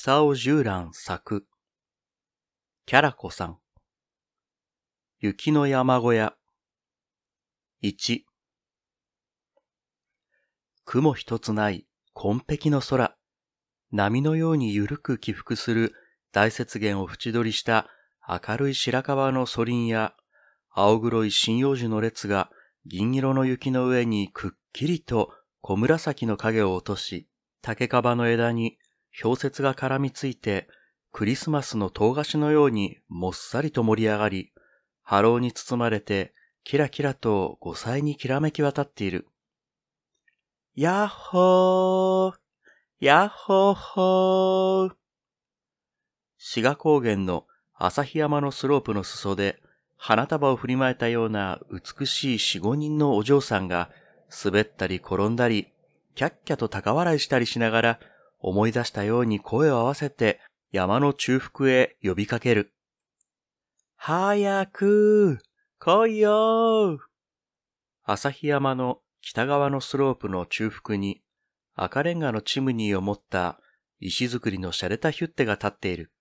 久尾十蘭作。キャラ子さん。雪の山小屋。1。雲一つない紺碧の空。波のようにゆるく起伏する大雪原を縁取りした明るい白川のソリンや青黒い針葉樹の列が銀色の雪の上にくっきりと小紫の影を落とし、竹かばの枝に氷雪が絡みついて、クリスマスの唐菓子のようにもっさりと盛り上がり、波浪に包まれて、キラキラと五彩にきらめき渡っている。やっほーやっほー滋賀高原の旭山のスロープの裾で、花束を振りまえたような美しい四五人のお嬢さんが、滑ったり転んだり、キャッキャと高笑いしたりしながら、思い出したように声を合わせて山の中腹へ呼びかける。早く、来いよ朝日山の北側のスロープの中腹に赤レンガのチムニーを持った石造りの洒落たヒュッテが立っている。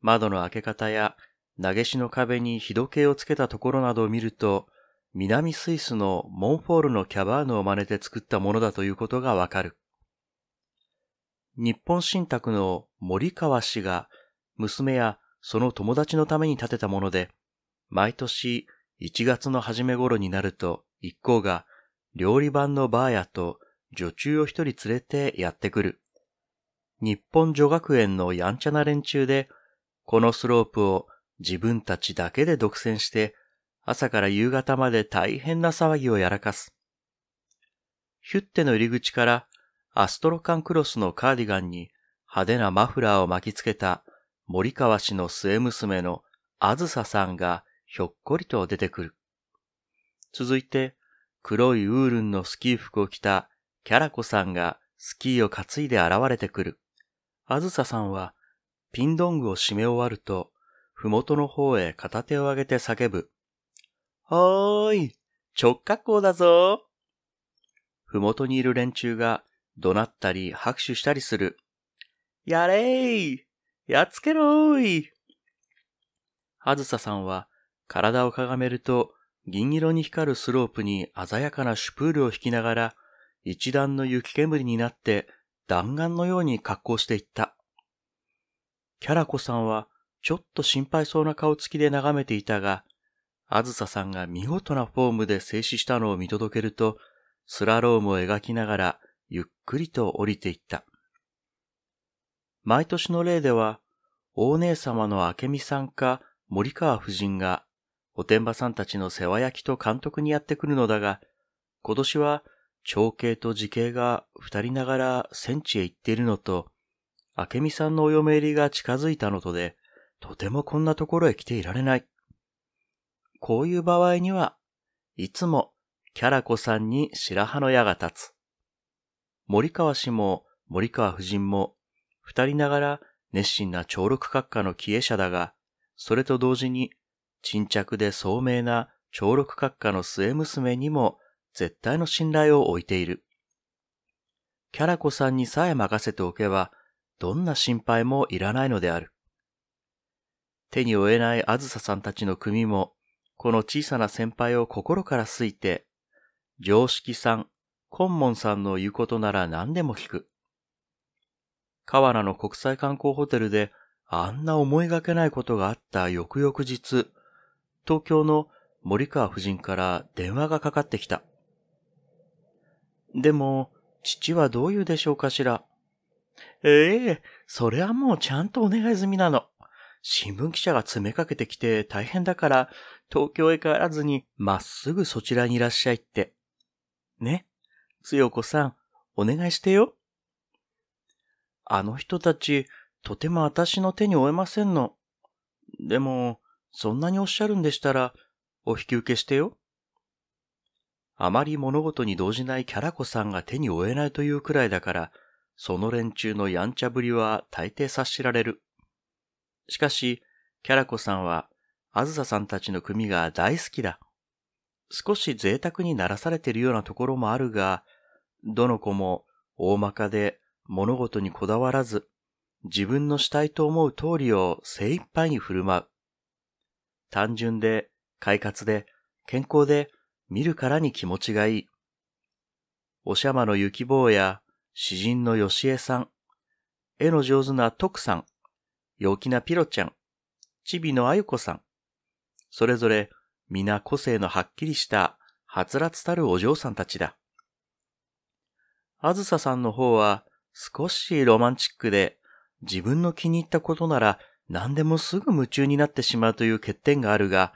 窓の開け方や投げしの壁に日時計をつけたところなどを見ると、南スイスのモンフォールのキャバーヌを真似て作ったものだということがわかる。日本信託の森川氏が娘やその友達のために建てたもので、毎年1月の初め頃になると一行が料理版のバーヤと女中を一人連れてやってくる。日本女学園のやんちゃな連中で、このスロープを自分たちだけで独占して、朝から夕方まで大変な騒ぎをやらかす。ヒュッテの入り口からアストロカンクロスのカーディガンに派手なマフラーを巻きつけた森川氏の末娘のあずささんがひょっこりと出てくる。続いて、黒いウールンのスキー服を着たキャラコさんがスキーを担いで現れてくる。あずささんはピンドングを締め終わると、ふもとの方へ片手を上げて叫ぶ。おーい、直角行だぞ。ふもとにいる連中が怒鳴ったり拍手したりする。やれーやっつけろーいあずささんは体をかがめると銀色に光るスロープに鮮やかなシュプールを引きながら一段の雪煙になって弾丸のように格好していった。キャラコさんはちょっと心配そうな顔つきで眺めていたが、あずささんが見事なフォームで静止したのを見届けると、スラロームを描きながらゆっくりと降りていった。毎年の例では、大姉様の明美さんか森川夫人が、おてんばさんたちの世話焼きと監督にやってくるのだが、今年は長兄と時兄が二人ながら戦地へ行っているのと、明美さんのお嫁入りが近づいたのとで、とてもこんなところへ来ていられない。こういう場合には、いつもキャラ子さんに白羽の矢が立つ。森川氏も森川夫人も、二人ながら熱心な長六閣下の帰依者だが、それと同時に、沈着で聡明な長六閣下の末娘にも絶対の信頼を置いている。キャラ子さんにさえ任せておけば、どんな心配もいらないのである。手に負えないあずささんたちの組も、この小さな先輩を心から好いて、常識さん、コンモンさんの言うことなら何でも聞く。河原の国際観光ホテルであんな思いがけないことがあった翌々日、東京の森川夫人から電話がかかってきた。でも、父はどう言うでしょうかしら。ええー、それはもうちゃんとお願い済みなの。新聞記者が詰めかけてきて大変だから、東京へ帰らずにまっすぐそちらにいらっしゃいって。ね。つよこさん、お願いしてよ。あの人たち、とても私の手に負えませんの。でも、そんなにおっしゃるんでしたら、お引き受けしてよ。あまり物事に動じないキャラ子さんが手に負えないというくらいだから、その連中のやんちゃぶりは大抵察しられる。しかし、キャラ子さんは、あずささんたちの組が大好きだ。少し贅沢にならされているようなところもあるが、どの子も大まかで物事にこだわらず、自分のしたいと思う通りを精一杯に振る舞う。単純で、快活で、健康で、見るからに気持ちがいい。おしゃまの雪坊や、詩人のよしえさん、絵の上手な徳さん、陽気なピロちゃん、ちびのあゆこさん、それぞれ皆個性のはっきりした、はつらつたるお嬢さんたちだ。あずささんの方は少しロマンチックで、自分の気に入ったことなら何でもすぐ夢中になってしまうという欠点があるが、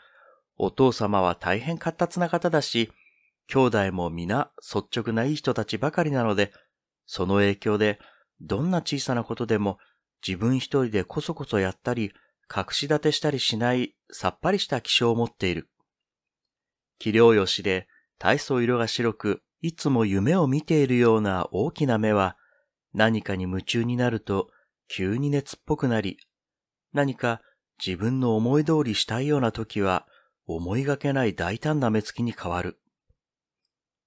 お父様は大変活発な方だし、兄弟も皆率直ないい人たちばかりなので、その影響でどんな小さなことでも自分一人でこそこそやったり、隠し立てしたりしないさっぱりした気性を持っている。器量よしで体操色が白く、いつも夢を見ているような大きな目は、何かに夢中になると急に熱っぽくなり、何か自分の思い通りしたいような時は、思いがけない大胆な目つきに変わる。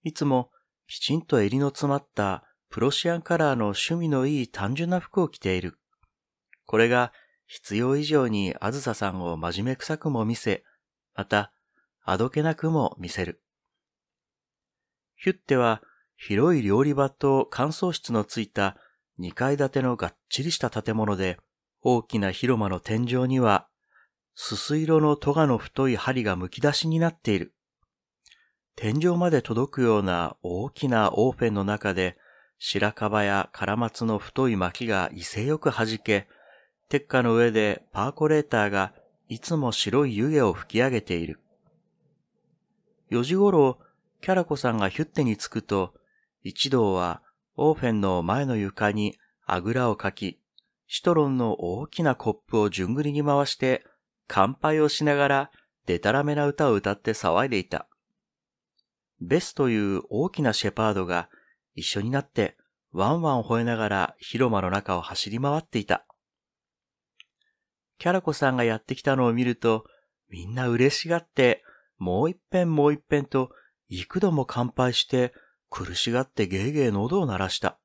いつもきちんと襟の詰まったプロシアンカラーの趣味のいい単純な服を着ている。これが必要以上にあずささんを真面目臭くも見せ、また、あどけなくも見せる。ヒュッテは広い料理場と乾燥室のついた2階建てのがっちりした建物で、大きな広間の天井には、すす色の戸がの太い針がむき出しになっている。天井まで届くような大きなオーフェンの中で、白樺やカラマツの太い薪が威勢よく弾け、鉄火の上でパーコレーターがいつも白い湯気を吹き上げている。4時頃、キャラコさんがヒュッテに着くと、一同はオーフェンの前の床にあぐらをかき、シトロンの大きなコップを順繰りに回して、乾杯をしながら、でたらめな歌を歌って騒いでいた。ベスという大きなシェパードが一緒になってワンワン吠えながら広間の中を走り回っていた。キャラコさんがやってきたのを見るとみんな嬉しがってもう一遍もう一遍と幾度も乾杯して苦しがってゲーゲー喉を鳴らした。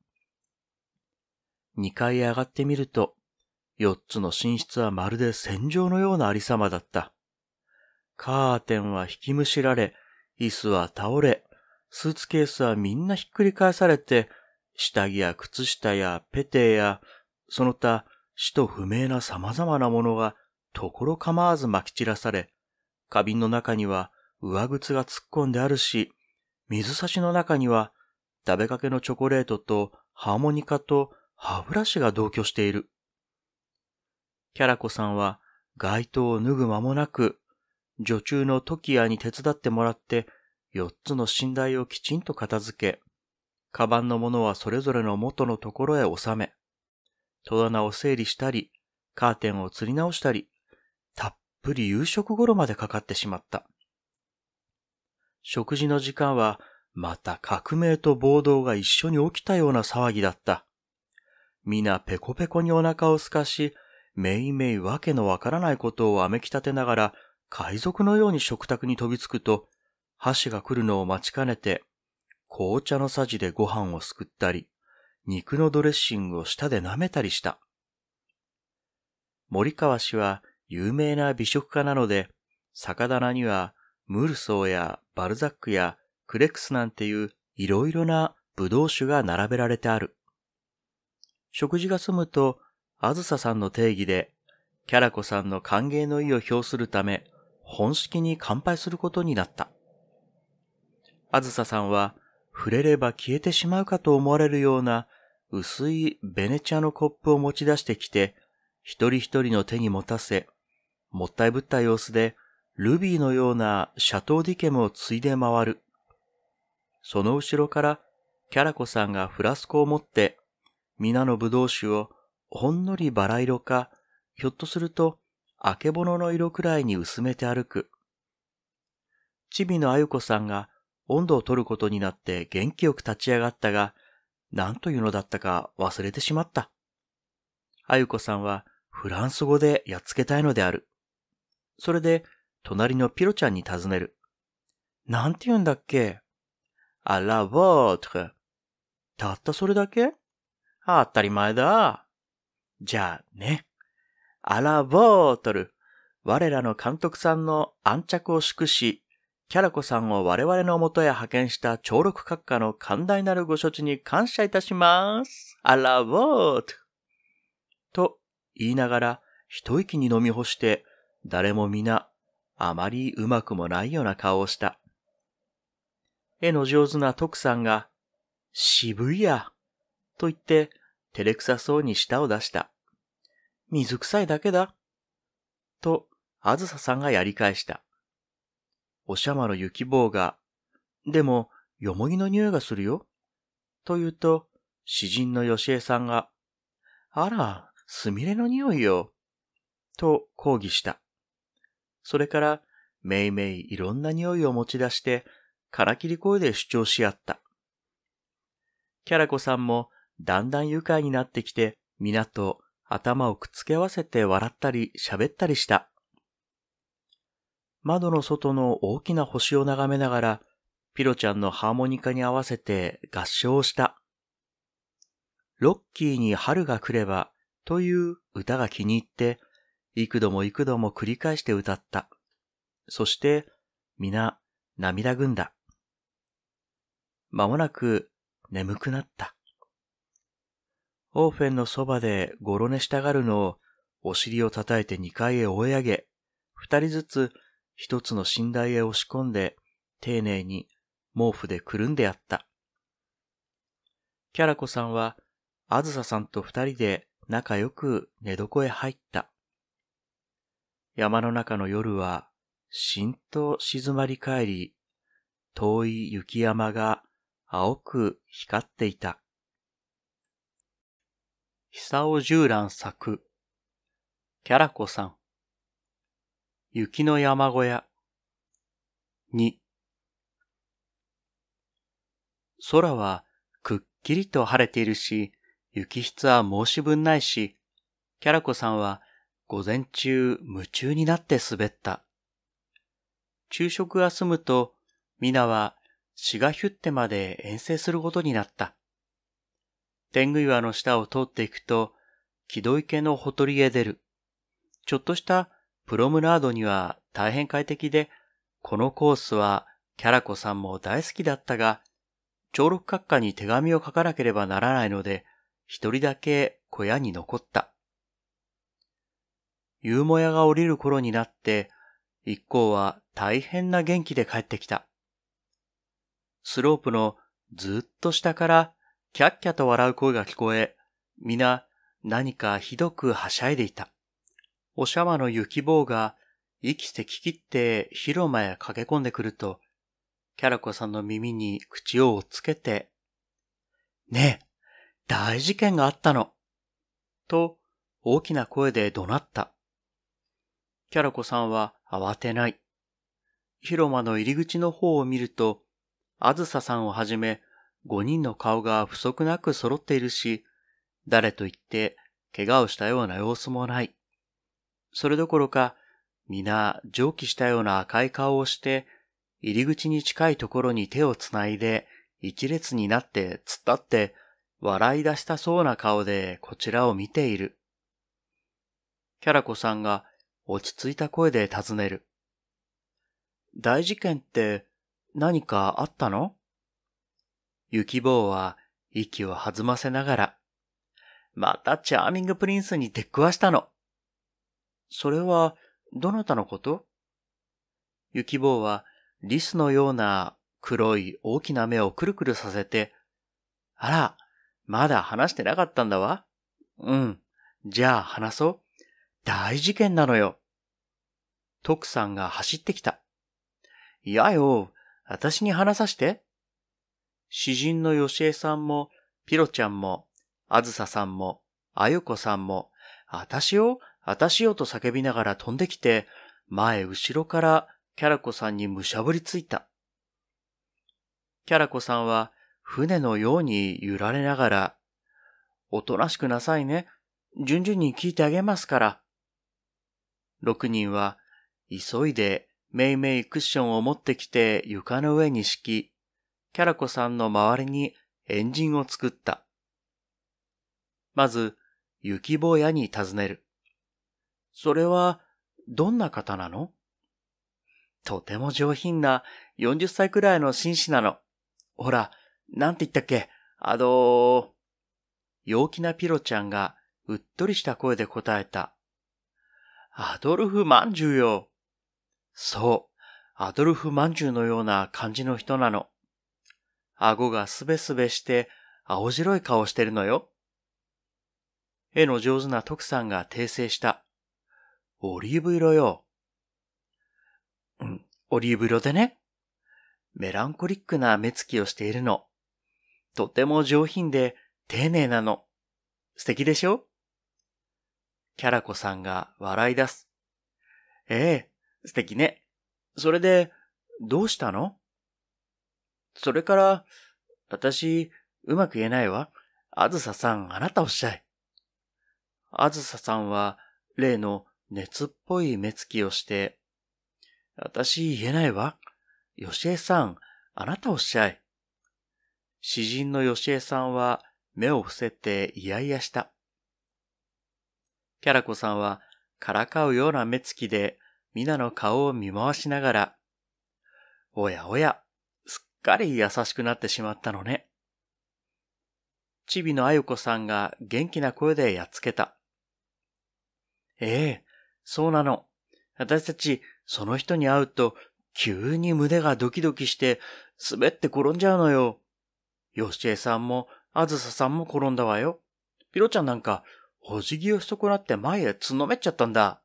二階へ上がってみると、四つの寝室はまるで戦場のようなありさまだった。カーテンは引きむしられ、椅子は倒れ、スーツケースはみんなひっくり返されて、下着や靴下やペテや、その他、死と不明な様々なものが、ところ構わず撒き散らされ、花瓶の中には、上靴が突っ込んであるし、水差しの中には食べかけのチョコレートとハーモニカと歯ブラシが同居している。キャラコさんは街灯を脱ぐ間もなく、女中のトキアに手伝ってもらって四つの寝台をきちんと片付け、カバンのものはそれぞれの元のところへ収め、戸棚を整理したり、カーテンを吊り直したり、たっぷり夕食頃までかかってしまった。食事の時間は、また革命と暴動が一緒に起きたような騒ぎだった。皆ペコペコにお腹をすかし、めいめいわけのわからないことをあめきたてながら、海賊のように食卓に飛びつくと、箸が来るのを待ちかねて、紅茶のさじでご飯をすくったり、肉のドレッシングを舌で舐めたりした。森川氏は有名な美食家なので、酒棚にはムールソーやバルザックやクレクスなんていういろいろなブドウ酒が並べられてある。食事が済むと、あずささんの定義で、キャラコさんの歓迎の意を表するため、本式に乾杯することになった。あずささんは、触れれば消えてしまうかと思われるような薄いベネチアのコップを持ち出してきて、一人一人の手に持たせ、もったいぶった様子でルビーのようなシャトーディケムを継いで回る。その後ろから、キャラコさんがフラスコを持って、皆の葡萄酒をほんのりバラ色か、ひょっとすると、あけぼのの色くらいに薄めて歩く。チビのあゆこさんが温度を取ることになって元気よく立ち上がったが、何というのだったか忘れてしまった。あゆこさんはフランス語でやっつけたいのである。それで隣のピロちゃんに尋ねる。なんて言うんだっけあらぼーとか。たったそれだけ当たり前だ。じゃあね。アラボートル。我らの監督さんの安着を祝し、キャラコさんを我々のもとへ派遣した聴録閣下の寛大なるご処置に感謝いたします。アラボート。と言いながら、一息に飲み干して、誰も皆あまりうまくもないような顔をした。絵の上手な徳さんが、渋いや、と言って照れくさそうに舌を出した。水臭いだけだ。と、あずささんがやり返した。おしゃまの雪棒が、でも、よもぎの匂いがするよ。と言うと、詩人のよしえさんが、あら、すみれの匂いよ。と抗議した。それから、めいめいいろんな匂いを持ち出して、からきり声で主張し合った。キャラコさんも、だんだん愉快になってきて、皆と頭をくっつけ合わせて笑ったり喋ったりした。窓の外の大きな星を眺めながら、ピロちゃんのハーモニカに合わせて合唱した。ロッキーに春が来ればという歌が気に入って、幾度も幾度も繰り返して歌った。そして、皆、涙ぐんだ。まもなく、眠くなった。オーフェンのそばでゴロ寝したがるのを、お尻を叩いて二階へ追い上げ、二人ずつ一つの寝台へ押し込んで、丁寧に毛布でくるんでやった。キャラコさんは、あずささんと二人で仲良く寝床へ入った。山の中の夜は、しんと静まり返り、遠い雪山が青く光っていた。久尾ん蘭作、キャラコさん、雪の山小屋、二、空はくっきりと晴れているし、雪質は申し分ないし、キャラコさんは午前中夢中になって滑った。昼食が済むと、皆はシガヒュッテまで遠征することになった。天狗岩の下を通っていくと、木戸池のほとりへ出る。ちょっとしたプロムナードには大変快適で、このコースはキャラコさんも大好きだったが、長六閣下に手紙を書かなければならないので、一人だけ小屋に残った。夕もやが降りる頃になって、一行は大変な元気で帰ってきた。スロープのずっと下からキャッキャと笑う声が聞こえ、皆何かひどくはしゃいでいた。おしゃまの雪棒が息せききって広間へ駆け込んでくると、キャラコさんの耳に口をつけて、ねえ、大事件があったの。と、大きな声で怒鳴った。キャラコさんは慌てない。広間の入り口の方を見ると、あずささんをはじめ、5人の顔が不足なく揃っているし、誰と言って怪我をしたような様子もない。それどころか、皆蒸気したような赤い顔をして、入り口に近いところに手をつないで、一列になって突っ立って笑い出したそうな顔でこちらを見ている。キャラコさんが落ち着いた声で尋ねる。大事件って何かあったの雪坊は息を弾ませながら、またチャーミングプリンスに出くわしたの。それはどなたのこと雪坊はリスのような黒い大きな目をくるくるさせて、あら、まだ話してなかったんだわ。うん、じゃあ話そう。大事件なのよ。徳さんが走ってきた。いやよ、私に話さして。詩人のよしえさんも、ピロちゃんも、あずささんも、あゆこさんも、あたしを、あたしよと叫びながら飛んできて、前後ろからキャラコさんにむしゃぶりついた。キャラコさんは船のように揺られながら、おとなしくなさいね。順々に聞いてあげますから、六人は、急いでめいめいクッションを持ってきて床の上に敷き、キャラコさんの周りに円陣を作った。まず、雪坊屋に尋ねる。それは、どんな方なのとても上品な40歳くらいの紳士なの。ほら、なんて言ったっけあのー、陽気なピロちゃんがうっとりした声で答えた。アドルフ・マンジュよ。そう、アドルフ・マンジュのような感じの人なの。顎がすべすべして青白い顔してるのよ。絵の上手な徳さんが訂正した。オリーブ色よ。うん、オリーブ色でね。メランコリックな目つきをしているの。とても上品で丁寧なの。素敵でしょキャラコさんが笑い出す。ええ、素敵ね。それで、どうしたのそれから、私、うまく言えないわ。あずささん、あなたおっしゃい。あずささんは、例の熱っぽい目つきをして、私言えないわ。よしえさん、あなたおっしゃい。詩人のよしえさんは、目を伏せていやいやした。キャラコさんはからかうような目つきで皆の顔を見回しながら、おやおや、すっかり優しくなってしまったのね。チビのあゆこさんが元気な声でやっつけた。ええ、そうなの。私たち、その人に会うと、急に胸がドキドキして、滑って転んじゃうのよ。よしえさんも、あずささんも転んだわよ。ピロちゃんなんか、お辞儀をしとこなって前へつのめっちゃったんだ。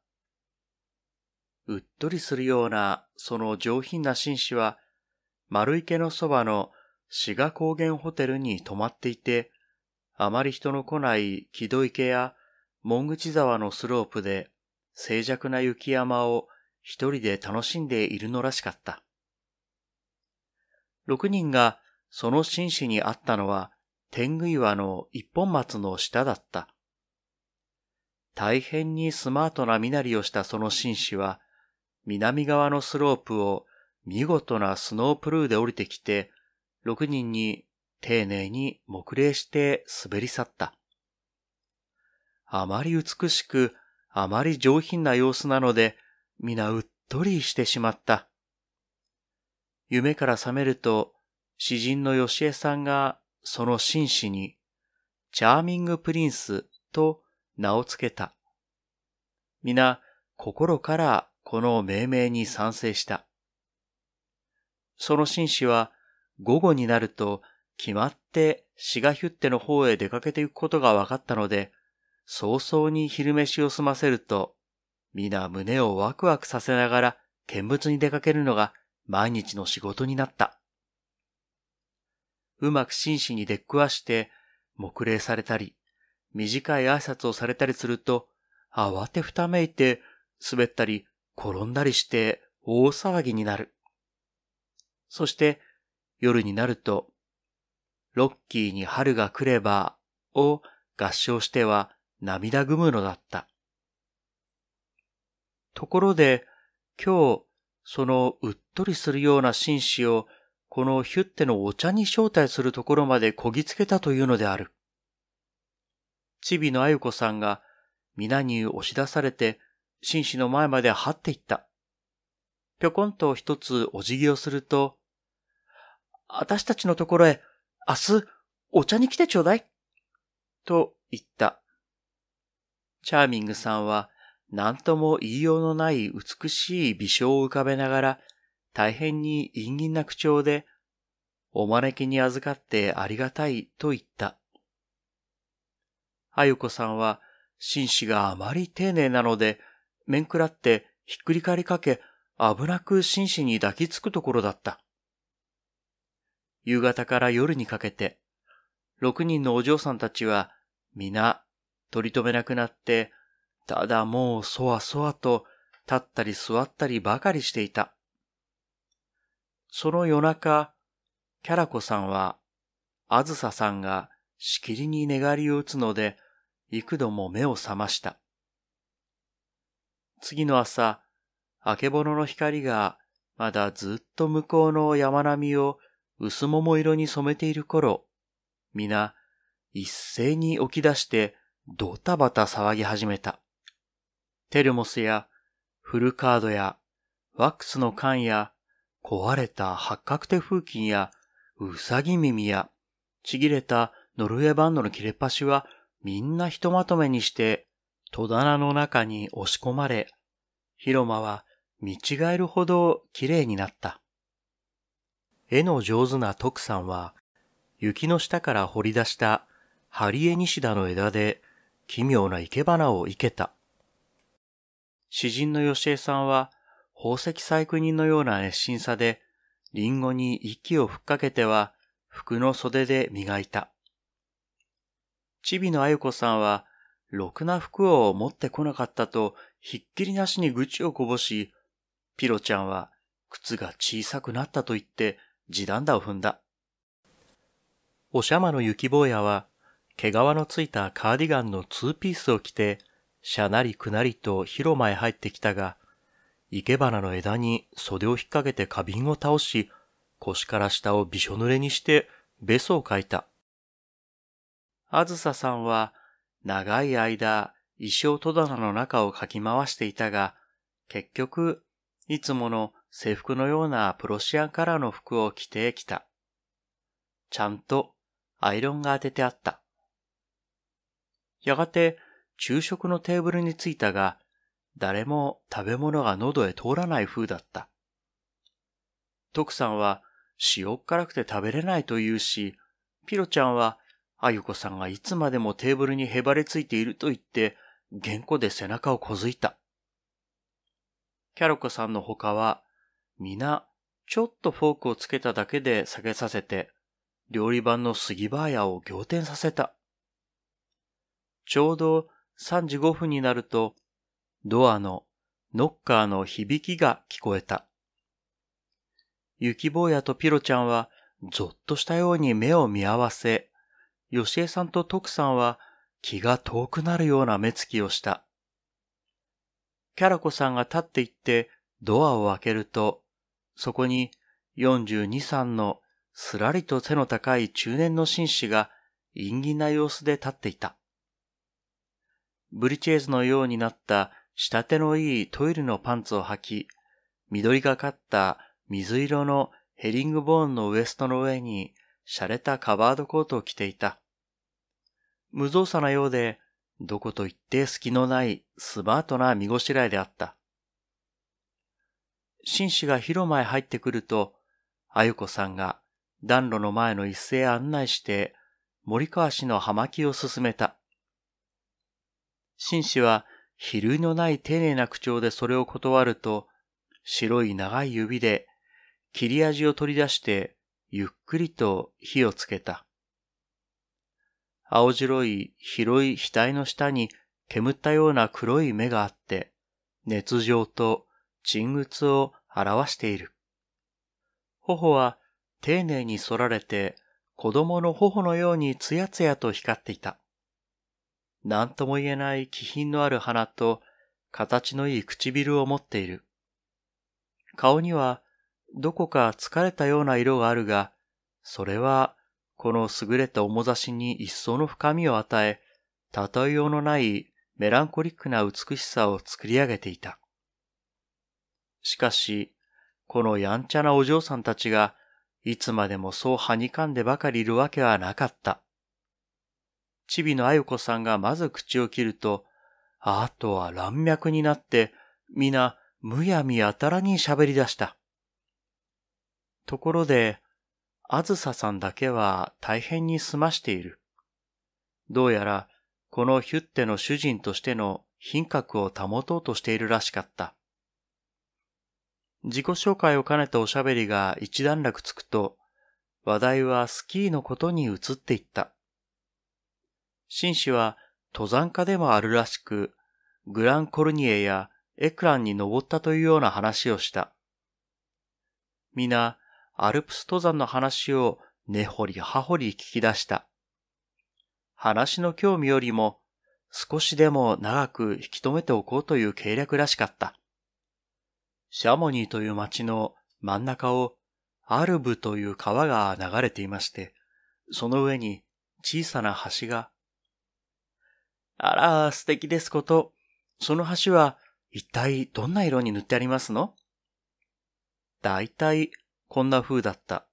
うっとりするようなその上品な紳士は、丸池のそばの志賀高原ホテルに泊まっていて、あまり人の来ない木戸池や門口沢のスロープで静寂な雪山を一人で楽しんでいるのらしかった。六人がその紳士に会ったのは天狗岩の一本松の下だった。大変にスマートな身なりをしたその紳士は、南側のスロープを見事なスノープルーで降りてきて、6人に丁寧に目礼して滑り去った。あまり美しく、あまり上品な様子なので、皆うっとりしてしまった。夢から覚めると、詩人のシエさんがその紳士に、チャーミングプリンスと名を付けた。皆、心からこの命名に賛成した。その紳士は午後になると決まってシガヒュッテの方へ出かけていくことが分かったので、早々に昼飯を済ませると、皆胸をワクワクさせながら見物に出かけるのが毎日の仕事になった。うまく紳士に出っくわして、目礼されたり、短い挨拶をされたりすると、慌てふためいて、滑ったり、転んだりして、大騒ぎになる。そして、夜になると、ロッキーに春が来れば、を合唱しては涙ぐむのだった。ところで、今日、そのうっとりするような紳士を、このヒュッテのお茶に招待するところまでこぎつけたというのである。チビのあゆこさんが皆に押し出されて、紳士の前まで張っていった。ぴょこんと一つお辞儀をすると、あたしたちのところへ、明日、お茶に来てちょうだい。と言った。チャーミングさんは、何とも言いようのない美しい微笑を浮かべながら、大変に陰銀な口調で、お招きに預かってありがたいと言った。あゆこさんは、紳士があまり丁寧なので、面食らってひっくり返りかけ、危なく紳士に抱きつくところだった。夕方から夜にかけて、六人のお嬢さんたちは、皆、取り留めなくなって、ただもうそわそわと、立ったり座ったりばかりしていた。その夜中、キャラコさんは、あずささんがしきりに寝返りを打つので、幾度も目を覚ました。次の朝、明けぼのの光がまだずっと向こうの山並みを薄桃色に染めている頃、皆一斉に起き出してドタバタ騒ぎ始めた。テルモスやフルカードやワックスの缶や壊れた八角手風琴やうさぎ耳やちぎれたノルウェーバンドの切れ端はみんなひとまとめにして戸棚の中に押し込まれ、広間は見違えるほど綺麗になった。絵の上手な徳さんは、雪の下から掘り出したハリエニシダの枝で奇妙な生け花を生けた。詩人の吉江さんは、宝石細工人のような熱心さで、リンゴに息を吹っかけては、服の袖で磨いた。チビのあゆこさんは、ろくな服を持ってこなかったと、ひっきりなしに愚痴をこぼし、ピロちゃんは、靴が小さくなったと言って、地団打を踏んだ。おしゃまの雪坊やは、毛皮のついたカーディガンのツーピースを着て、しゃなりくなりと広間へ入ってきたが、生け花の枝に袖を引っ掛けて花瓶を倒し、腰から下をびしょ濡れにして、べそをかいた。あずささんは長い間衣装戸棚の中をかき回していたが、結局、いつもの制服のようなプロシアンカラーの服を着てきた。ちゃんとアイロンが当ててあった。やがて昼食のテーブルに着いたが、誰も食べ物が喉へ通らない風だった。徳さんは塩っ辛くて食べれないと言うし、ピロちゃんはあゆこさんがいつまでもテーブルにへばりついていると言って、げんこで背中をこづいた。キャロコさんの他は、皆、ちょっとフォークをつけただけで下げさせて、料理番の杉林を仰天させた。ちょうど3時5分になると、ドアのノッカーの響きが聞こえた。雪坊やとピロちゃんは、ぞっとしたように目を見合わせ、シエさんと徳さんは気が遠くなるような目つきをした。キャラコさんが立って行ってドアを開けると、そこに42、さんのすらりと背の高い中年の紳士が陰気な様子で立っていた。ブリチェーズのようになった仕立てのいいトイレのパンツを履き、緑がかった水色のヘリングボーンのウエストの上に、洒落たカバードコートを着ていた。無造作なようで、どこと言って隙のないスマートな見ごしらえであった。紳士が広間へ入ってくると、あゆこさんが暖炉の前の一斉案内して、森川氏の葉巻を進めた。紳士は、比類のない丁寧な口調でそれを断ると、白い長い指で、切り味を取り出して、ゆっくりと火をつけた。青白い広い額の下に煙ったような黒い目があって、熱情と沈鬱を表している。頬は丁寧に反られて子供の頬のようにツヤツヤと光っていた。何とも言えない気品のある鼻と形のいい唇を持っている。顔にはどこか疲れたような色があるが、それはこの優れた面差しに一層の深みを与え、例えようのないメランコリックな美しさを作り上げていた。しかし、このやんちゃなお嬢さんたちが、いつまでもそうはにかんでばかりいるわけはなかった。ちびのあゆこさんがまず口を切ると、あとは乱脈になって、皆、むやみやたらに喋り出した。ところで、あずささんだけは大変に済ましている。どうやら、このヒュッテの主人としての品格を保とうとしているらしかった。自己紹介を兼ねたおしゃべりが一段落つくと、話題はスキーのことに移っていった。紳士は登山家でもあるらしく、グランコルニエやエクランに登ったというような話をした。皆、アルプス登山の話を根掘り葉掘り聞き出した。話の興味よりも少しでも長く引き止めておこうという計略らしかった。シャモニーという町の真ん中をアルブという川が流れていまして、その上に小さな橋が。あら、素敵ですこと。その橋は一体どんな色に塗ってありますのだいたいこんな風だった。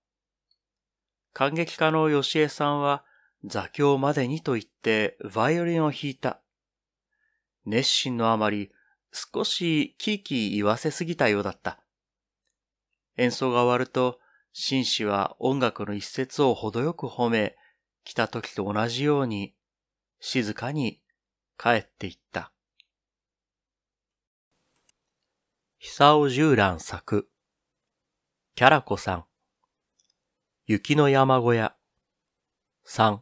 感激家の吉江さんは、座教までにと言ってバイオリンを弾いた。熱心のあまり、少しキーキー言わせすぎたようだった。演奏が終わると、紳士は音楽の一節を程よく褒め、来た時と同じように、静かに帰っていった。久尾十蘭作キャラコさん。雪の山小屋。3。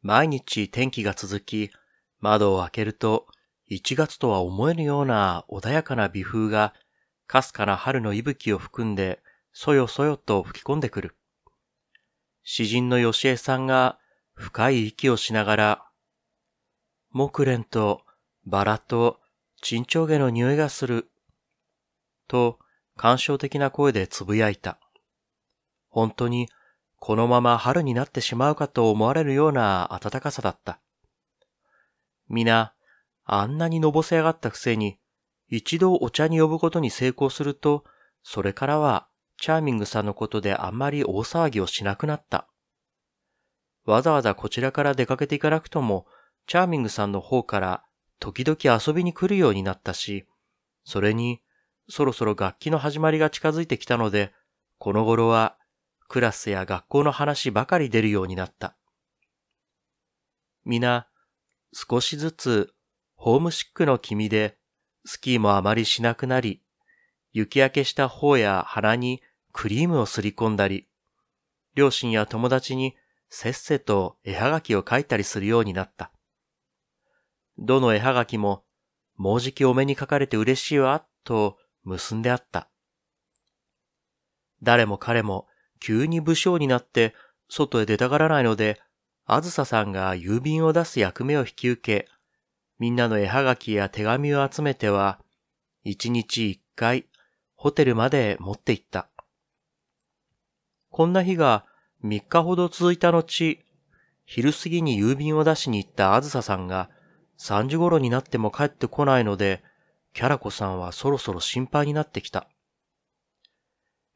毎日天気が続き、窓を開けると、1月とは思えぬような穏やかな微風が、かすかな春の息吹を含んで、そよそよと吹き込んでくる。詩人の吉江さんが深い息をしながら、木蓮とバラと沈丁毛の匂いがする、と感傷的な声で呟いた。本当にこのまま春になってしまうかと思われるような暖かさだった。皆、あんなにのぼせ上がったくせに、一度お茶に呼ぶことに成功すると、それからはチャーミングさんのことであんまり大騒ぎをしなくなった。わざわざこちらから出かけていかなくとも、チャーミングさんの方から時々遊びに来るようになったし、それに、そろそろ楽器の始まりが近づいてきたので、この頃はクラスや学校の話ばかり出るようになった。皆、少しずつホームシックの君で、スキーもあまりしなくなり、雪明けした頬や鼻にクリームをすり込んだり、両親や友達にせっせと絵はがきを書いたりするようになった。どの絵はがきも、もうじきお目にかかれて嬉しいわ、と結んであった。誰も彼も急に武将になって外へ出たがらないので、あずささんが郵便を出す役目を引き受け、みんなの絵はがきや手紙を集めては、一日一回ホテルまで持って行った。こんな日が三日ほど続いた後、昼過ぎに郵便を出しに行ったあずささんが三時頃になっても帰ってこないので、キャラコさんはそろそろ心配になってきた。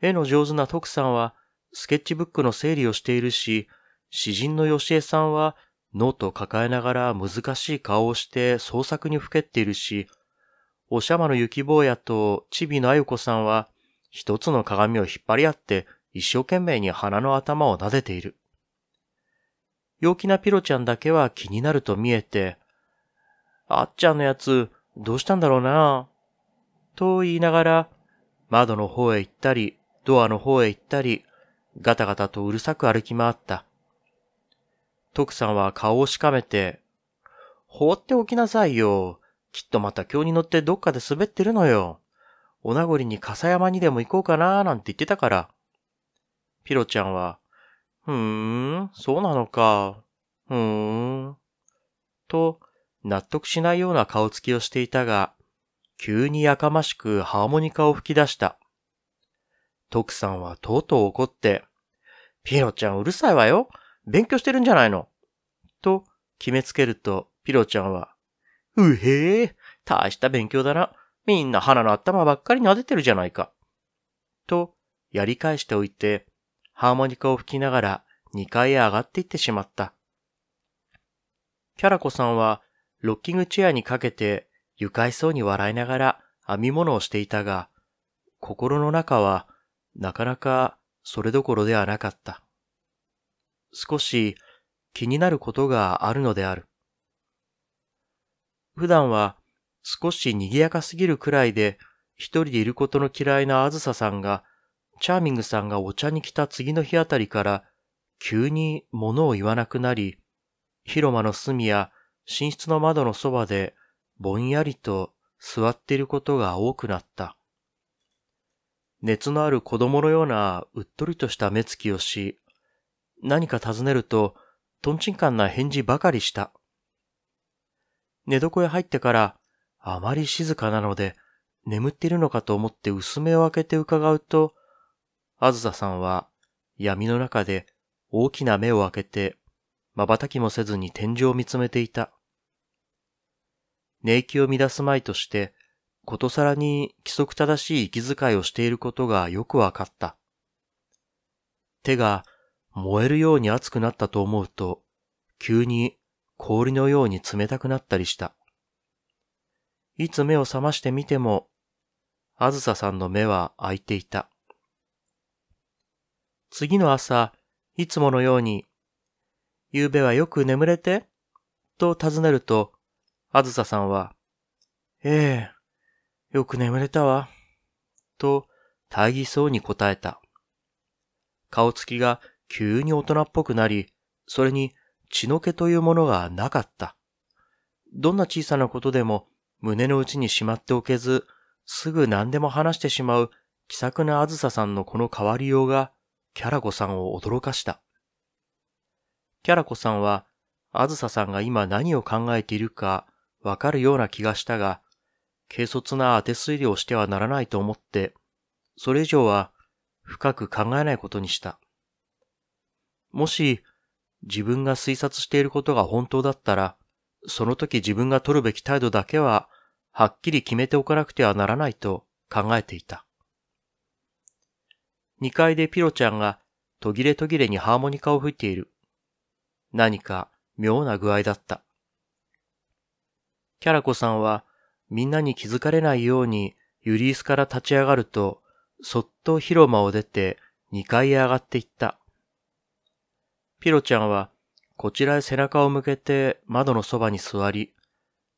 絵の上手な徳さんは、スケッチブックの整理をしているし、詩人の吉江さんは、ノートを抱えながら難しい顔をして創作にふけっているし、おしゃまの雪坊やとチビのあゆこさんは、一つの鏡を引っ張り合って一生懸命に鼻の頭を撫でている。陽気なピロちゃんだけは気になると見えて、あっちゃんのやつ、どうしたんだろうなと言いながら、窓の方へ行ったり、ドアの方へ行ったり、ガタガタとうるさく歩き回った。徳さんは顔をしかめて、放っておきなさいよ。きっとまた今日に乗ってどっかで滑ってるのよ。お名残に笠山にでも行こうかなぁなんて言ってたから。ピロちゃんは、ふーん、そうなのか、ふーん、と、納得しないような顔つきをしていたが、急にやかましくハーモニカを吹き出した。徳さんはとうとう怒って、ピロちゃんうるさいわよ勉強してるんじゃないのと決めつけると、ピロちゃんは、うへえ、大した勉強だな。みんな鼻の頭ばっかり撫でてるじゃないか。と、やり返しておいて、ハーモニカを吹きながら2階へ上がっていってしまった。キャラコさんはロッキングチェアにかけて、愉快そうに笑いながら編み物をしていたが、心の中はなかなかそれどころではなかった。少し気になることがあるのである。普段は少し賑やかすぎるくらいで一人でいることの嫌いなあずささんが、チャーミングさんがお茶に来た次の日あたりから急に物を言わなくなり、広間の隅や寝室の窓のそばでぼんやりと座っていることが多くなった。熱のある子供のようなうっとりとした目つきをし、何か尋ねると、とんちんかんな返事ばかりした。寝床へ入ってから、あまり静かなので、眠っているのかと思って薄目を開けて伺うと、あずささんは闇の中で大きな目を開けて、瞬きもせずに天井を見つめていた。寝息を乱すまいとして、ことさらに規則正しい息遣いをしていることがよくわかった。手が燃えるように熱くなったと思うと、急に氷のように冷たくなったりした。いつ目を覚ましてみても、あずささんの目は開いていた。次の朝、いつものように、夕べはよく眠れてと尋ねると、あずささんは、ええ、よく眠れたわ。と、大義そうに答えた。顔つきが急に大人っぽくなり、それに血の気というものがなかった。どんな小さなことでも胸の内にしまっておけず、すぐ何でも話してしまう気さくなあずささんのこの変わりようが、キャラ子さんを驚かした。キャラ子さんは、あずささんが今何を考えているかわかるような気がしたが、軽率な当て推理をしてはならないと思って、それ以上は深く考えないことにした。もし自分が推察していることが本当だったら、その時自分が取るべき態度だけははっきり決めておかなくてはならないと考えていた。2階でピロちゃんが途切れ途切れにハーモニカを吹いている。何か妙な具合だった。キャラコさんはみんなに気づかれないようにユリースから立ち上がると、そっと広間を出て2階へ上がっていった。ピロちゃんはこちらへ背中を向けて窓のそばに座り、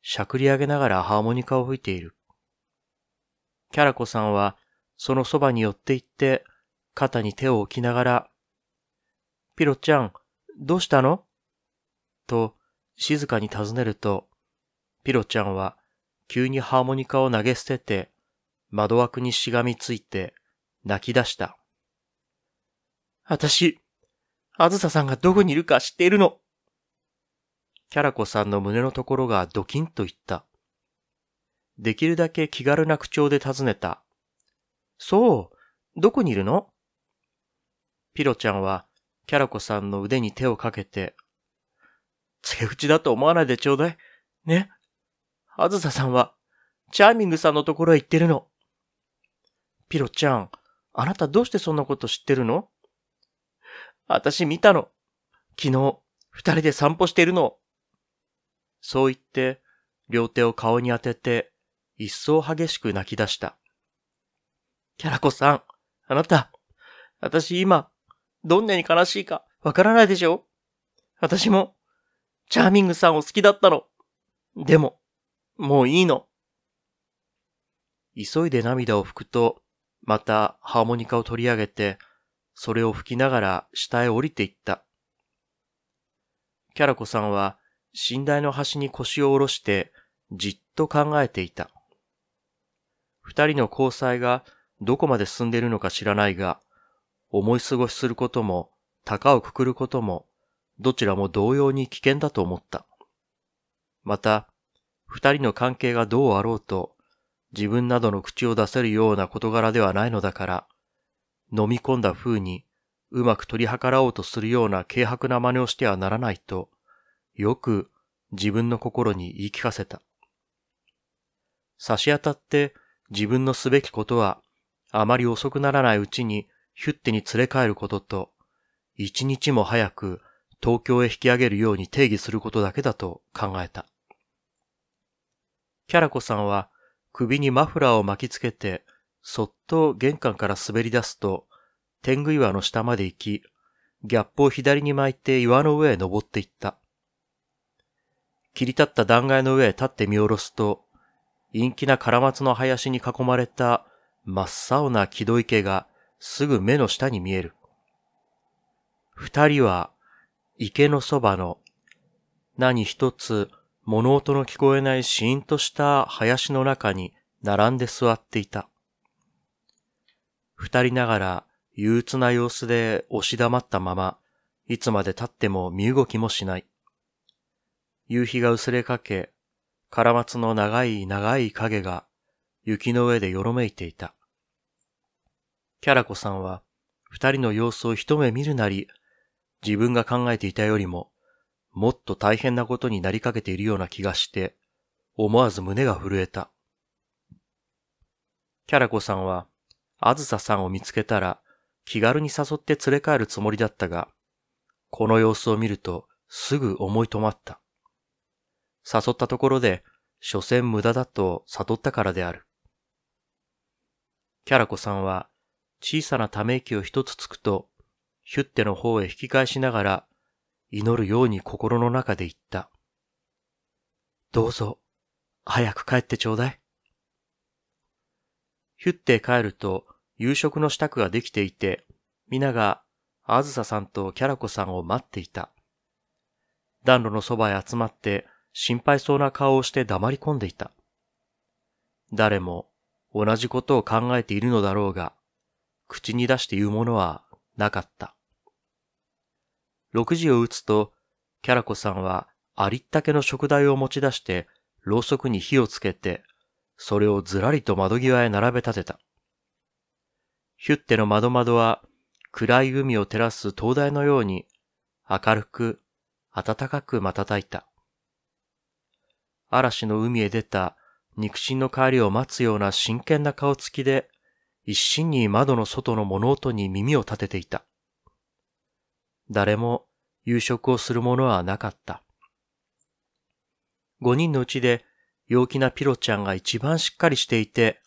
しゃくり上げながらハーモニカを吹いている。キャラコさんはそのそばに寄って行って肩に手を置きながら、ピロちゃん、どうしたのと静かに尋ねると、ピロちゃんは急にハーモニカを投げ捨てて窓枠にしがみついて泣き出した。私、あずささんがどこにいるか知っているの。キャラコさんの胸のところがドキンと言った。できるだけ気軽な口調で尋ねた。そう、どこにいるのピロちゃんはキャラコさんの腕に手をかけて、告げ口だと思わないでちょうだい。ね、あずささんは、チャーミングさんのところへ行ってるの。ピロちゃん、あなたどうしてそんなこと知ってるの私見たの。昨日、二人で散歩してるの。そう言って、両手を顔に当てて、一層激しく泣き出した。キャラコさん、あなた、私今、どんなに悲しいかわからないでしょ私も、チャーミングさんを好きだったの。でも、もういいの。急いで涙を拭くと、またハーモニカを取り上げて、それを吹きながら下へ降りていった。キャラコさんは寝台の端に腰を下ろしてじっと考えていた。二人の交際がどこまで進んでいるのか知らないが、思い過ごしすることも、高をくくることも、どちらも同様に危険だと思った。また、二人の関係がどうあろうと、自分などの口を出せるような事柄ではないのだから、飲み込んだ風にうまく取り計らおうとするような軽薄な真似をしてはならないと、よく自分の心に言い聞かせた。差し当たって自分のすべきことは、あまり遅くならないうちにヒュッテに連れ帰ることと、一日も早く東京へ引き上げるように定義することだけだと考えた。キャラコさんは首にマフラーを巻きつけて、そっと玄関から滑り出すと、天狗岩の下まで行き、ギャップを左に巻いて岩の上へ登っていった。切り立った断崖の上へ立って見下ろすと、陰気なカラマツの林に囲まれた真っ青な木戸池がすぐ目の下に見える。二人は池のそばの何一つ物音の聞こえないシーンとした林の中に並んで座っていた。二人ながら憂鬱な様子で押し黙ったまま、いつまで立っても身動きもしない。夕日が薄れかけ、カマ松の長い長い影が雪の上でよろめいていた。キャラコさんは二人の様子を一目見るなり、自分が考えていたよりももっと大変なことになりかけているような気がして、思わず胸が震えた。キャラコさんは、あずささんを見つけたら、気軽に誘って連れ帰るつもりだったが、この様子を見ると、すぐ思い止まった。誘ったところで、所詮無駄だと悟ったからである。キャラコさんは、小さなため息を一つつくと、ヒュッテの方へ引き返しながら、祈るように心の中で言った。どうぞ、早く帰ってちょうだい。ヒュッて帰ると、夕食の支度ができていて、皆が、あずささんとキャラコさんを待っていた。暖炉のそばへ集まって、心配そうな顔をして黙り込んでいた。誰も同じことを考えているのだろうが、口に出して言うものはなかった。6時を打つと、キャラコさんはありったけの食材を持ち出して、ろうそくに火をつけて、それをずらりと窓際へ並べ立てた。ヒュッテの窓窓は、暗い海を照らす灯台のように、明るく、暖かく瞬いた。嵐の海へ出た肉親の帰りを待つような真剣な顔つきで、一心に窓の外の物音に耳を立てていた。誰も夕食をするものはなかった。五人のうちで陽気なピロちゃんが一番しっかりしていて、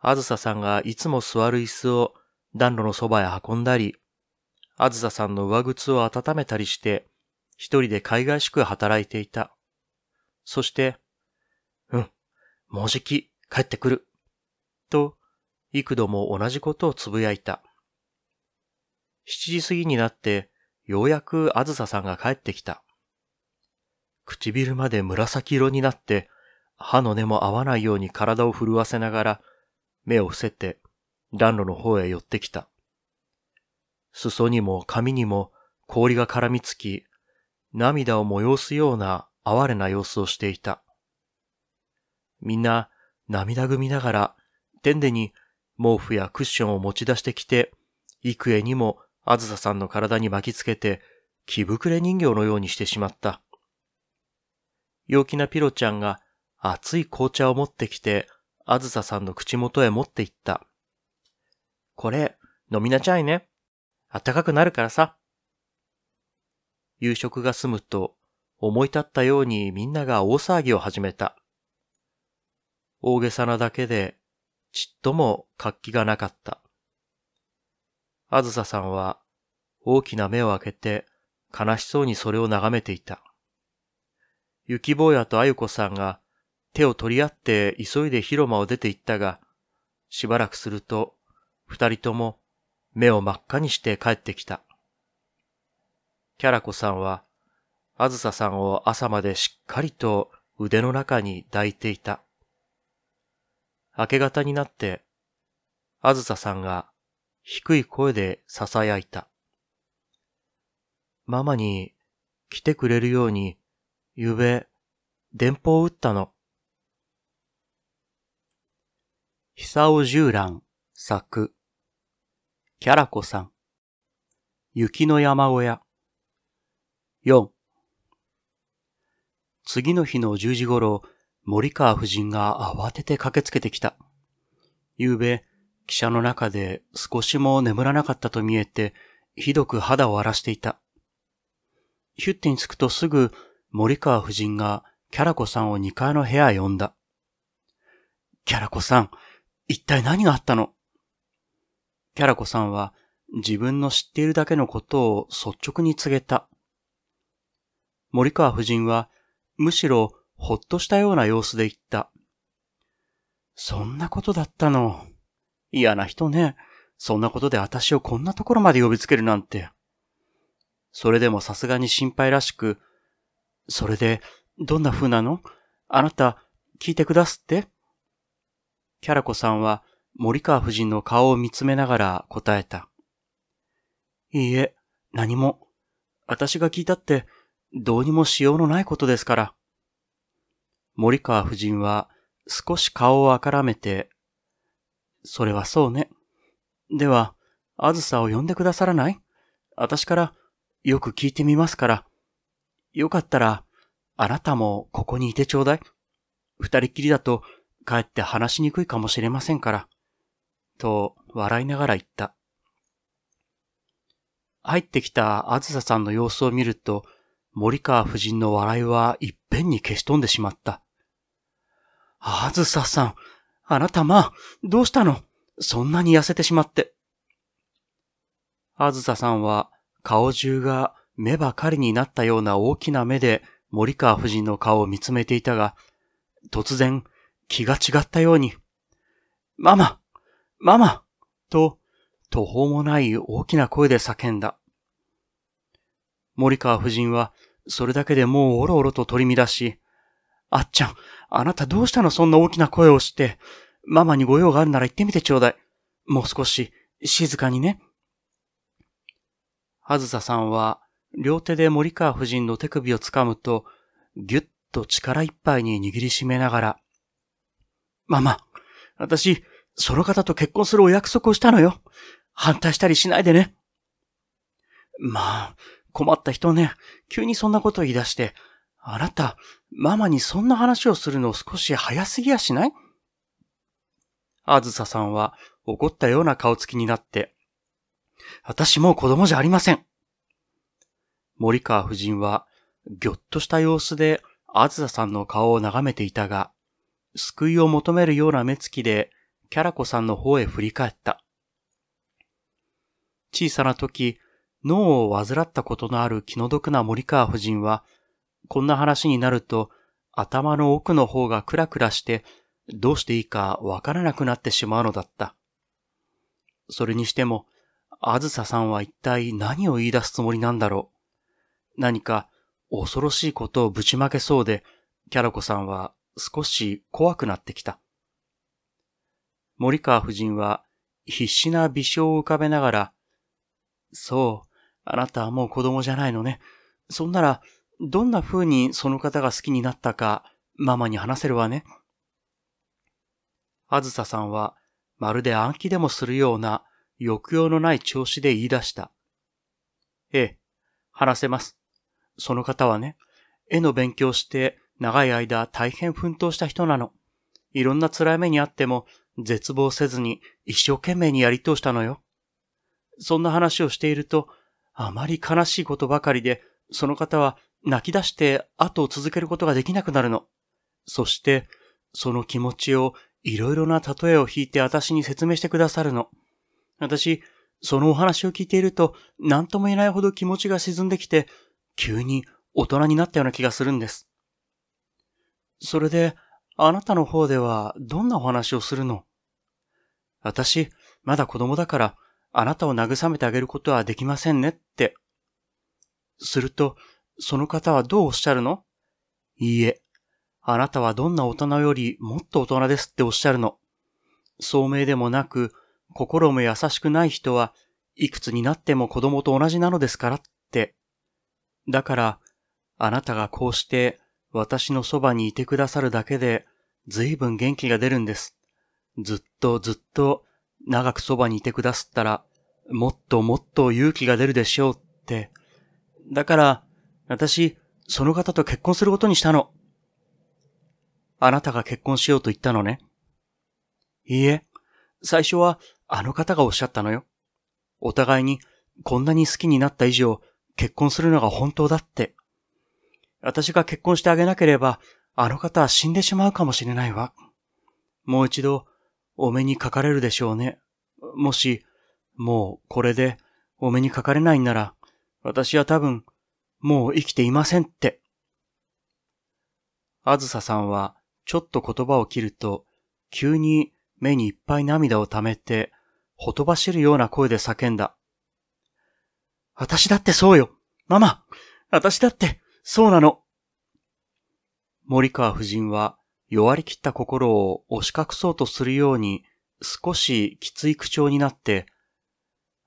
あずささんがいつも座る椅子を暖炉のそばへ運んだり、あずささんの上靴を温めたりして、一人で海外しく働いていた。そして、うん、もうじき帰ってくる。と、幾度も同じことをつぶやいた。七時過ぎになって、ようやくあずささんが帰ってきた。唇まで紫色になって、歯の根も合わないように体を震わせながら、目を伏せて暖炉の方へ寄ってきた。裾にも髪にも氷が絡みつき、涙を催すような哀れな様子をしていた。みんな涙ぐみながら、天でに毛布やクッションを持ち出してきて、幾重にもあずささんの体に巻きつけて、気膨れ人形のようにしてしまった。陽気なピロちゃんが熱い紅茶を持ってきて、あずささんの口元へ持っていった。これ、飲みなちゃいね。暖かくなるからさ。夕食が済むと、思い立ったようにみんなが大騒ぎを始めた。大げさなだけで、ちっとも活気がなかった。あずささんは大きな目を開けて悲しそうにそれを眺めていた。雪坊やとあゆこさんが手を取り合って急いで広間を出て行ったが、しばらくすると二人とも目を真っ赤にして帰ってきた。キャラコさんは、あずささんを朝までしっかりと腕の中に抱いていた。明け方になって、あずささんが低い声で囁いた。ママに来てくれるように、ゆべ、電報を打ったの。久尾十蘭作。キャラ子さん。雪の山小屋。4。次の日の10時頃、森川夫人が慌てて駆けつけてきた。ゆうべ、汽車の中で少しも眠らなかったと見えて、ひどく肌を荒らしていた。ヒュッテに着くとすぐ森川夫人がキャラ子さんを2階の部屋へ呼んだ。キャラ子さん、一体何があったのキャラ子さんは自分の知っているだけのことを率直に告げた。森川夫人はむしろほっとしたような様子で言った。そんなことだったの。嫌な人ね。そんなことで私をこんなところまで呼びつけるなんて。それでもさすがに心配らしく、それで、どんな風なのあなた、聞いてくだすってキャラコさんは森川夫人の顔を見つめながら答えた。いいえ、何も。私が聞いたって、どうにもしようのないことですから。森川夫人は少し顔をあからめてそれはそうね。では、あずさを呼んでくださらない私からよく聞いてみますから。よかったら、あなたもここにいてちょうだい。二人きりだと帰って話しにくいかもしれませんから。と笑いながら言った。入ってきたあずささんの様子を見ると、森川夫人の笑いはいっぺんに消し飛んでしまった。あずささん、あなたま、どうしたのそんなに痩せてしまって。あずささんは顔中が目ばかりになったような大きな目で森川夫人の顔を見つめていたが、突然気が違ったように、ママママと途方もない大きな声で叫んだ。森川夫人はそれだけでもうおろおろと取り乱し、あっちゃん、あなたどうしたのそんな大きな声をして。ママにご用があるなら言ってみてちょうだい。もう少し、静かにね。あずささんは、両手で森川夫人の手首を掴むと、ぎゅっと力いっぱいに握りしめながら、ママ、私、その方と結婚するお約束をしたのよ。反対したりしないでね。まあ、困った人ね、急にそんなこと言い出して、あなた、ママにそんな話をするの少し早すぎやしないあずささんは怒ったような顔つきになって、私もう子供じゃありません。森川夫人は、ぎょっとした様子で、あずささんの顔を眺めていたが、救いを求めるような目つきで、キャラ子さんの方へ振り返った。小さな時、脳を患ったことのある気の毒な森川夫人は、こんな話になると、頭の奥の方がクラクラして、どうしていいかわからなくなってしまうのだった。それにしても、あずささんは一体何を言い出すつもりなんだろう。何か恐ろしいことをぶちまけそうで、キャラコさんは少し怖くなってきた。森川夫人は必死な微笑を浮かべながら、そう、あなたはもう子供じゃないのね。そんなら、どんな風にその方が好きになったか、ママに話せるわね。あずささんは、まるで暗記でもするような、抑揚のない調子で言い出した。ええ、話せます。その方はね、絵の勉強して長い間大変奮闘した人なの。いろんな辛い目にあっても絶望せずに一生懸命にやり通したのよ。そんな話をしていると、あまり悲しいことばかりで、その方は泣き出して後を続けることができなくなるの。そして、その気持ちをいろいろな例えを引いて私に説明してくださるの。私、そのお話を聞いていると何とも言えないほど気持ちが沈んできて、急に大人になったような気がするんです。それで、あなたの方ではどんなお話をするの私、まだ子供だから、あなたを慰めてあげることはできませんねって。すると、その方はどうおっしゃるのいいえ。あなたはどんな大人よりもっと大人ですっておっしゃるの。聡明でもなく、心も優しくない人は、いくつになっても子供と同じなのですからって。だから、あなたがこうして私のそばにいてくださるだけで、ずいぶん元気が出るんです。ずっとずっと長くそばにいてくださったら、もっともっと勇気が出るでしょうって。だから、私、その方と結婚することにしたの。あなたが結婚しようと言ったのね。いいえ、最初はあの方がおっしゃったのよ。お互いにこんなに好きになった以上、結婚するのが本当だって。私が結婚してあげなければ、あの方は死んでしまうかもしれないわ。もう一度、お目にかかれるでしょうね。もし、もうこれでお目にかかれないんなら、私は多分、もう生きていませんって。あずささんは、ちょっと言葉を切ると、急に目にいっぱい涙を溜めて、ほとばしるような声で叫んだ。私だってそうよママ私だってそうなの森川夫人は、弱りきった心を押し隠そうとするように、少しきつい口調になって、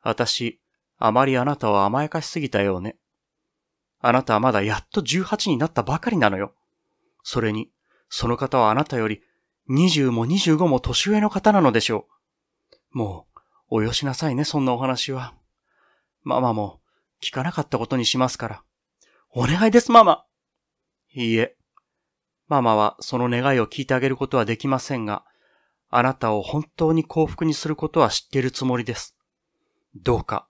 私、あまりあなたを甘やかしすぎたようね。あなたはまだやっと18になったばかりなのよ。それに、その方はあなたより20も25も年上の方なのでしょう。もう、およしなさいね、そんなお話は。ママも、聞かなかったことにしますから。お願いです、ママ。いいえ。ママはその願いを聞いてあげることはできませんが、あなたを本当に幸福にすることは知っているつもりです。どうか、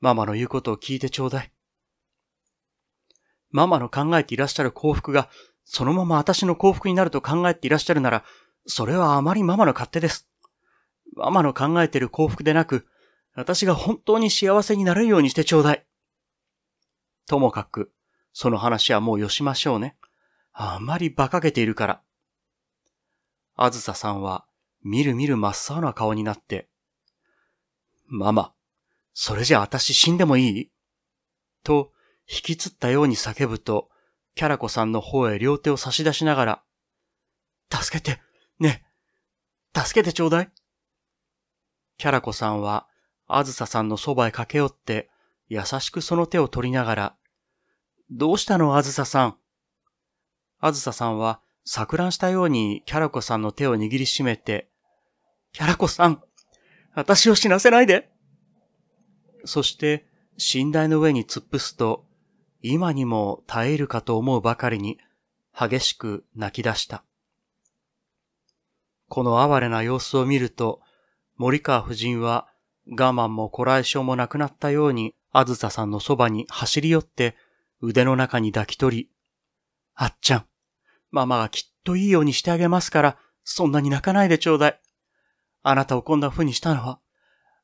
ママの言うことを聞いてちょうだい。ママの考えていらっしゃる幸福が、そのまま私の幸福になると考えていらっしゃるなら、それはあまりママの勝手です。ママの考えている幸福でなく、私が本当に幸せになれるようにしてちょうだい。ともかく、その話はもうよしましょうね。あまり馬鹿げているから。あずささんは、みるみる真っ青な顔になって、ママ、それじゃあ私死んでもいいと、引きつったように叫ぶと、キャラコさんの方へ両手を差し出しながら、助けて、ね助けてちょうだい。キャラコさんは、あずささんのそばへ駆け寄って、優しくその手を取りながら、どうしたの、あずささん。あずささんは、錯乱したようにキャラコさんの手を握りしめて、キャラコさん、私を死なせないでそして、寝台の上に突っ伏すと、今にも耐えるかと思うばかりに激しく泣き出した。この哀れな様子を見ると、森川夫人は我慢もこらえ性もなくなったように、あずささんのそばに走り寄って腕の中に抱き取り、あっちゃん、ママがきっといいようにしてあげますから、そんなに泣かないでちょうだい。あなたをこんな風にしたのは、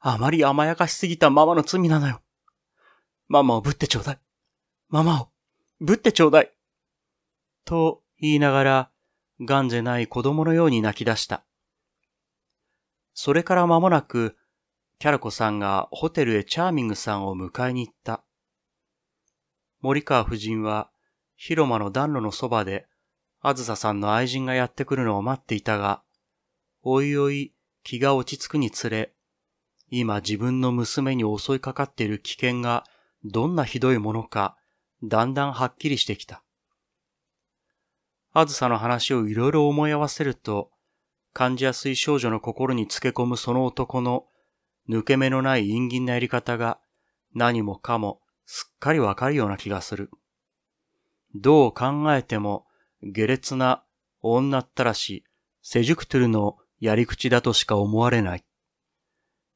あまり甘やかしすぎたママの罪なのよ。ママをぶってちょうだい。ママを、ぶってちょうだい。と言いながら、癌ゼない子供のように泣き出した。それから間もなく、キャラコさんがホテルへチャーミングさんを迎えに行った。森川夫人は広間の暖炉のそばで、あずささんの愛人がやってくるのを待っていたが、おいおい気が落ち着くにつれ、今自分の娘に襲いかかっている危険がどんなひどいものかだんだんはっきりしてきた。あずさの話をいろいろ思い合わせると、感じやすい少女の心につけ込むその男の抜け目のない陰銀なやり方が何もかもすっかりわかるような気がする。どう考えても下劣な女ったらしセジュクトゥルのやり口だとしか思われない。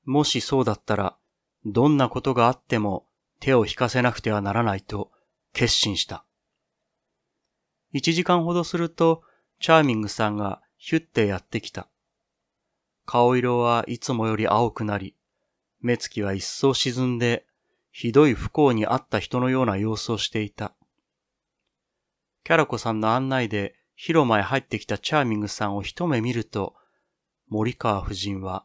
もしそうだったら、どんなことがあっても手を引かせなくてはならないと決心した。一時間ほどすると、チャーミングさんがヒュッてやってきた。顔色はいつもより青くなり、目つきは一層沈んで、ひどい不幸にあった人のような様子をしていた。キャラコさんの案内で広間へ入ってきたチャーミングさんを一目見ると、森川夫人は、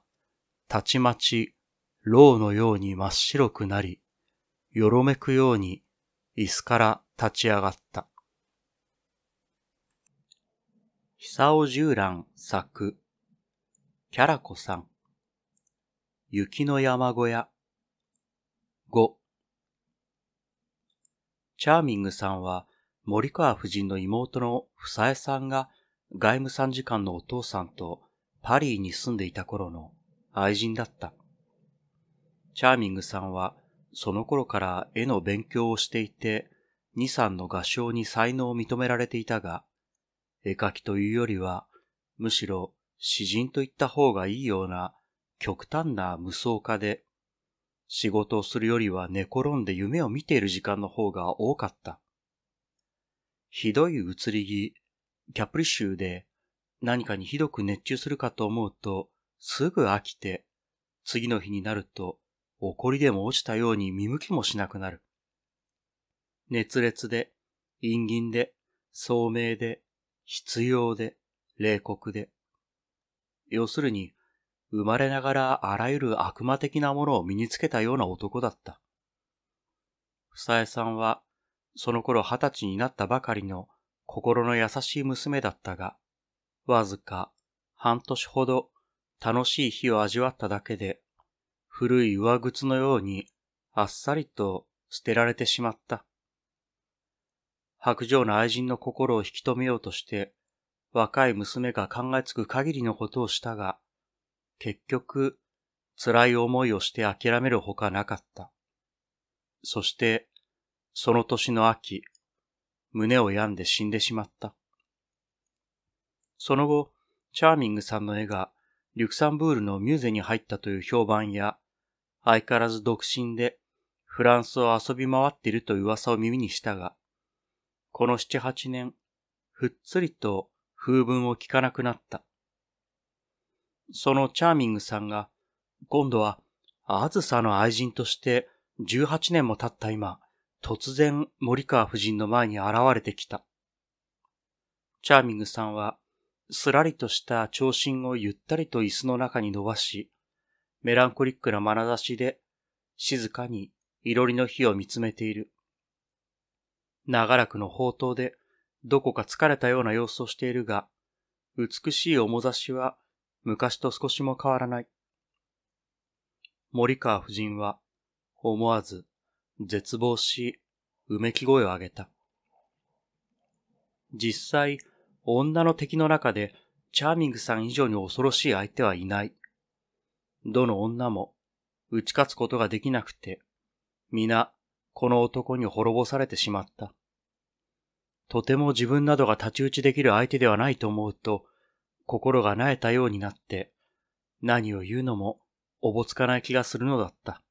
たちまち、牢のように真っ白くなり、よろめくように椅子から立ち上がった。久尾十蘭作、キャラ子さん、雪の山小屋、五。チャーミングさんは森川夫人の妹の房江さんが外務参事官のお父さんとパリに住んでいた頃の愛人だった。チャーミングさんはその頃から絵の勉強をしていて、二三の合唱に才能を認められていたが、絵描きというよりは、むしろ詩人といった方がいいような極端な無双化で、仕事をするよりは寝転んで夢を見ている時間の方が多かった。ひどい移り気、キャプリ州で何かにひどく熱中するかと思うと、すぐ飽きて、次の日になると怒りでも落ちたように見向きもしなくなる。熱烈で、陰銀で、聡明で、必要で、冷酷で。要するに、生まれながらあらゆる悪魔的なものを身につけたような男だった。さえさんは、その頃二十歳になったばかりの心の優しい娘だったが、わずか半年ほど楽しい日を味わっただけで古い上靴のようにあっさりと捨てられてしまった。白状の愛人の心を引き止めようとして、若い娘が考えつく限りのことをしたが、結局、辛い思いをして諦めるほかなかった。そして、その年の秋、胸を病んで死んでしまった。その後、チャーミングさんの絵が、リュクサンブールのミューゼに入ったという評判や、相変わらず独身で、フランスを遊び回っていると噂を耳にしたが、この七八年、ふっつりと風文を聞かなくなった。そのチャーミングさんが、今度は、あずさの愛人として十八年も経った今、突然森川夫人の前に現れてきた。チャーミングさんは、すらりとした長身をゆったりと椅子の中に伸ばし、メランコリックな眼差しで、静かにいろりの火を見つめている。長らくの宝刀で、どこか疲れたような様子をしているが、美しい面差しは昔と少しも変わらない。森川夫人は思わず絶望し、うめき声を上げた。実際、女の敵の中でチャーミングさん以上に恐ろしい相手はいない。どの女も打ち勝つことができなくて、皆、この男に滅ぼされてしまった。とても自分などが太刀打ちできる相手ではないと思うと、心がなえたようになって、何を言うのもおぼつかない気がするのだった。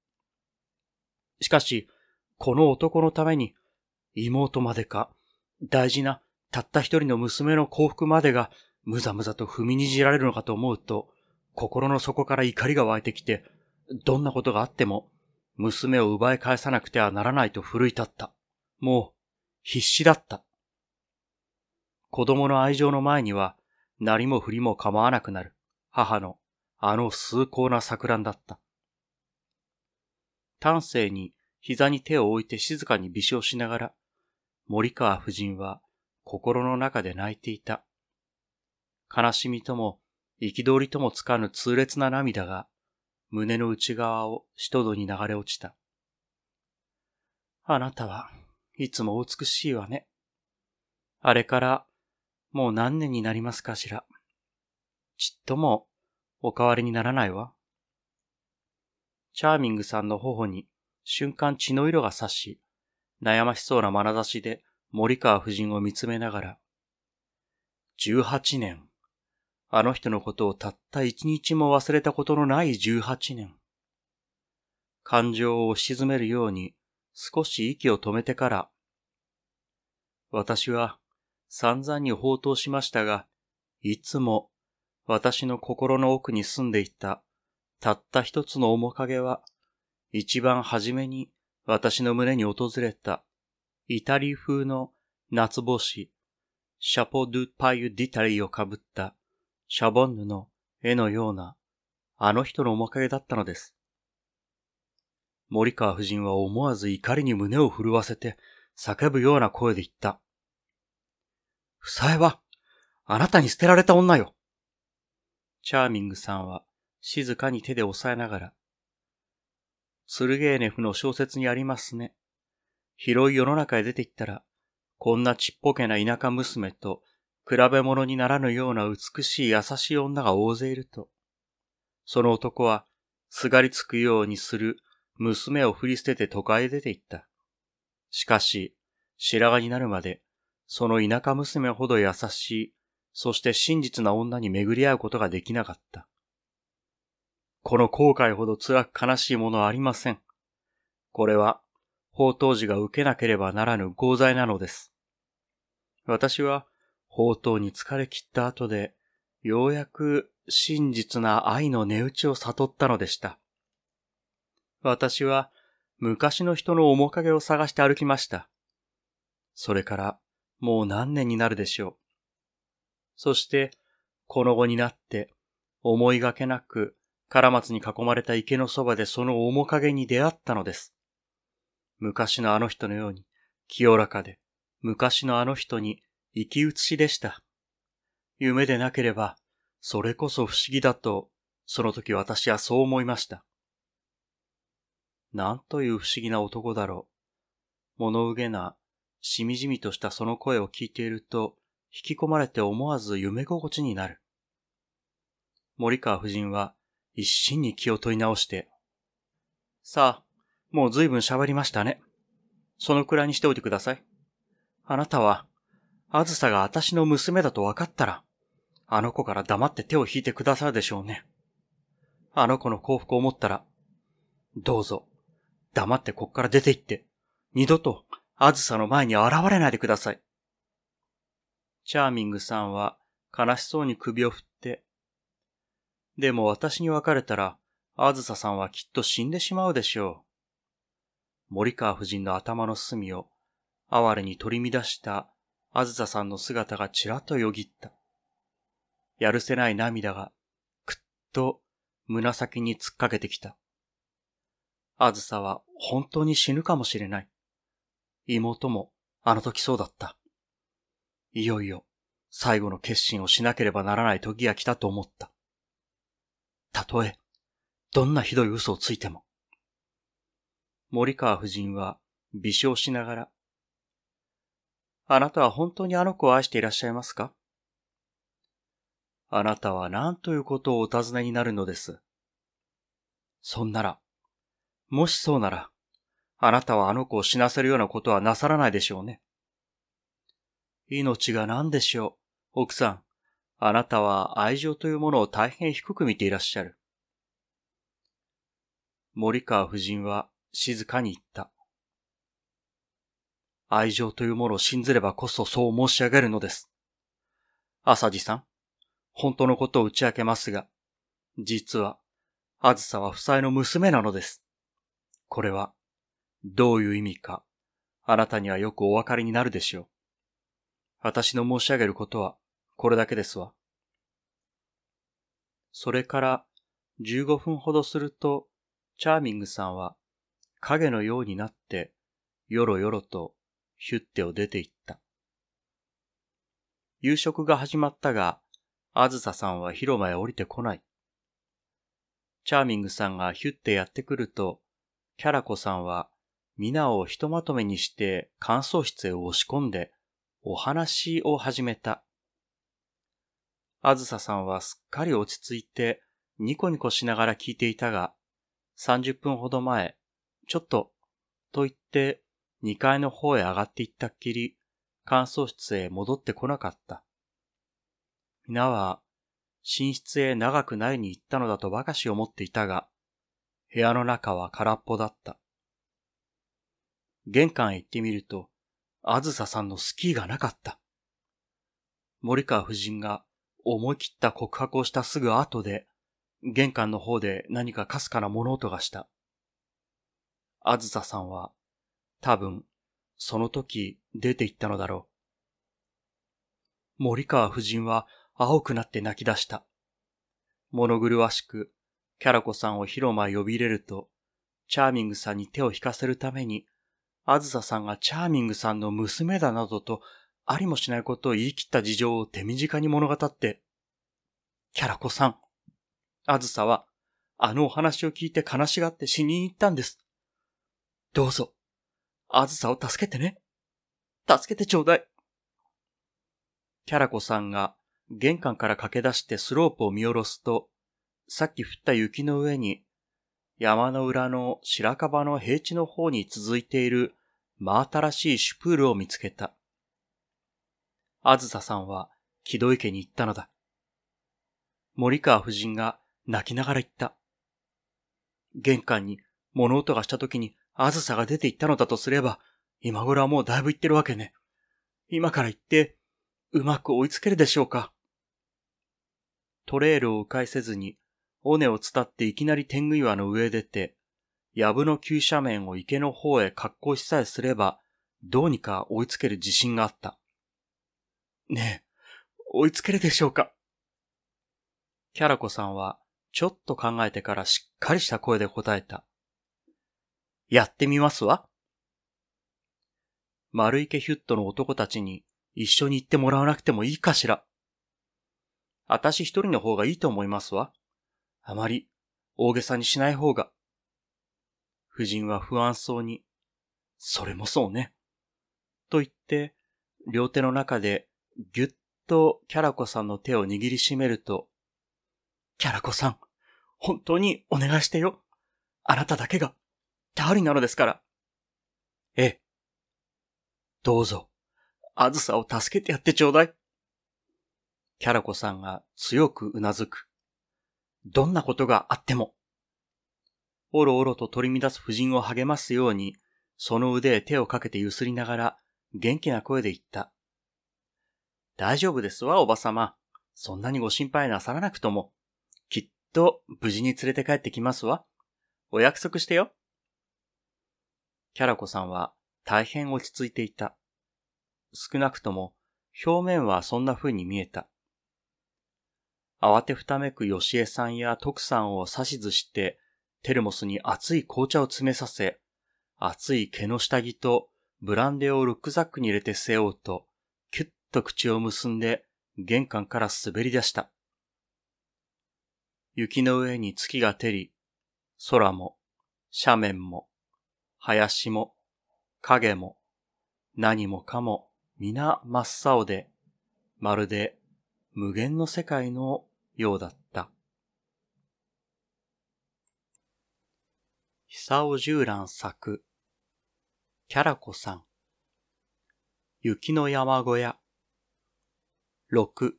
しかし、この男のために、妹までか、大事なたった一人の娘の幸福までがむざむざと踏みにじられるのかと思うと、心の底から怒りが湧いてきて、どんなことがあっても、娘を奪い返さなくてはならないと奮い立った。もう、必死だった。子供の愛情の前には、何も振りも構わなくなる、母の、あの崇高な錯乱だった。丹精に膝に手を置いて静かに微笑しながら、森川夫人は心の中で泣いていた。悲しみとも憤りともつかぬ痛烈な涙が、胸の内側をしとどに流れ落ちた。あなたはいつも美しいわね。あれからもう何年になりますかしら。ちっともお変わりにならないわ。チャーミングさんの頬に瞬間血の色が差し、悩ましそうな眼差しで森川夫人を見つめながら、18年。あの人のことをたった一日も忘れたことのない18年。感情を沈めるように少し息を止めてから、私は散々に放蕩しましたが、いつも私の心の奥に住んでいたたった一つの面影は、一番初めに私の胸に訪れたイタリー風の夏帽子、シャポ・ドゥ・パイディタリーをかぶったシャボンヌの絵のような、あの人の面影だったのです。森川夫人は思わず怒りに胸を震わせて、叫ぶような声で言った。ふさえは、あなたに捨てられた女よ。チャーミングさんは、静かに手で押さえながら、ツルゲーネフの小説にありますね。広い世の中へ出て行ったら、こんなちっぽけな田舎娘と比べ物にならぬような美しい優しい女が大勢いると、その男は、すがりつくようにする娘を振り捨てて都会へ出て行った。しかし、白髪になるまで、その田舎娘ほど優しい、そして真実な女に巡り合うことができなかった。この後悔ほど辛く悲しいものはありません。これは、法当時が受けなければならぬ合罪なのです。私は、宝刀に疲れ切った後で、ようやく真実な愛の値打ちを悟ったのでした。私は昔の人の面影を探して歩きました。それからもう何年になるでしょう。そして、この後になって、思いがけなく、カ松に囲まれた池のそばでその面影に出会ったのです。昔のあの人のように、清らかで、昔のあの人に生き写しでした。夢でなければ、それこそ不思議だと、その時私はそう思いました。なんという不思議な男だろう。物憂げな、しみじみとしたその声を聞いていると、引き込まれて思わず夢心地になる。森川夫人は一心に気を取り直して、さあ、もう随分喋りましたね。そのくらいにしておいてください。あなたは、あずさが私の娘だと分かったら、あの子から黙って手を引いてくださるでしょうね。あの子の幸福を思ったら、どうぞ、黙ってこっから出て行って、二度とあずさの前に現れないでください。チャーミングさんは悲しそうに首を振って、でも私に別れたら、あずささんはきっと死んでしまうでしょう。森川夫人の頭の隅を、哀れに取り乱したあずささんの姿がちらっとよぎった。やるせない涙が、くっと胸先に突っかけてきた。あずさは本当に死ぬかもしれない。妹もあの時そうだった。いよいよ最後の決心をしなければならない時が来たと思った。たとえ、どんなひどい嘘をついても。森川夫人は微笑しながらあなたは本当にあの子を愛していらっしゃいますかあなたは何ということをお尋ねになるのです。そんなら、もしそうなら、あなたはあの子を死なせるようなことはなさらないでしょうね。命が何でしょう。奥さん、あなたは愛情というものを大変低く見ていらっしゃる。森川夫人は静かに言った。愛情というものを信ずればこそそう申し上げるのです。浅地さん、本当のことを打ち明けますが、実は、あずさは夫妻の娘なのです。これは、どういう意味か、あなたにはよくお分かりになるでしょう。私の申し上げることは、これだけですわ。それから、15分ほどすると、チャーミングさんは、影のようになって、よろよろとヒュッテを出て行った。夕食が始まったが、あずささんは広間へ降りてこない。チャーミングさんがヒュッテやってくると、キャラコさんは皆をひとまとめにして乾燥室へ押し込んでお話を始めた。あずささんはすっかり落ち着いてニコニコしながら聞いていたが、30分ほど前、ちょっと、と言って2階の方へ上がっていったっきり、乾燥室へ戻ってこなかった。皆は、寝室へ長くないに行ったのだとばかし思っていたが、部屋の中は空っぽだった。玄関へ行ってみると、あずささんのスキーがなかった。森川夫人が思い切った告白をしたすぐ後で、玄関の方で何かかすかな物音がした。あずささんは多分、その時出て行ったのだろう。森川夫人は青くなって泣き出した。物狂しく、キャラコさんを広間へ呼び入れると、チャーミングさんに手を引かせるために、あずささんがチャーミングさんの娘だなどと、ありもしないことを言い切った事情を手短に物語って、キャラコさん、あずさは、あのお話を聞いて悲しがって死にに行ったんです。どうぞ、あずさを助けてね。助けてちょうだい。キャラコさんが玄関から駆け出してスロープを見下ろすと、さっき降った雪の上に、山の裏の白樺の平地の方に続いている真新しいシュプールを見つけた。あずささんは木戸池に行ったのだ。森川夫人が泣きながら言った。玄関に物音がした時にあずさが出て行ったのだとすれば、今頃はもうだいぶ行ってるわけね。今から行って、うまく追いつけるでしょうか。トレールを迂回せずに、尾根を伝っていきなり天狗岩の上へ出て、藪の急斜面を池の方へ格好しさえすれば、どうにか追いつける自信があった。ねえ、追いつけるでしょうか。キャラコさんは、ちょっと考えてからしっかりした声で答えた。やってみますわ。丸池ヒュットの男たちに一緒に行ってもらわなくてもいいかしら。あたし一人の方がいいと思いますわ。あまり大げさにしない方が。夫人は不安そうに、それもそうね。と言って、両手の中でぎゅっとキャラ子さんの手を握りしめると、キャラ子さん、本当にお願いしてよ。あなただけがありなのですから。ええ。どうぞ、あずさを助けてやってちょうだい。キャラコさんが強くうなずく。どんなことがあっても。おろおろと取り乱す夫人を励ますように、その腕へ手をかけて揺すりながら、元気な声で言った。大丈夫ですわ、おばさま。そんなにご心配なさらなくとも。きっと、無事に連れて帰ってきますわ。お約束してよ。キャラコさんは大変落ち着いていた。少なくとも表面はそんな風に見えた。慌てふためくシエさんや徳さんを指図して、テルモスに熱い紅茶を詰めさせ、熱い毛の下着とブランデーをルックザックに入れて背負うと、キュッと口を結んで玄関から滑り出した。雪の上に月が照り、空も、斜面も、林も、影も、何もかも、皆真っ青で、まるで無限の世界のようだった。久尾十蘭作、キャラ子さん、雪の山小屋、六。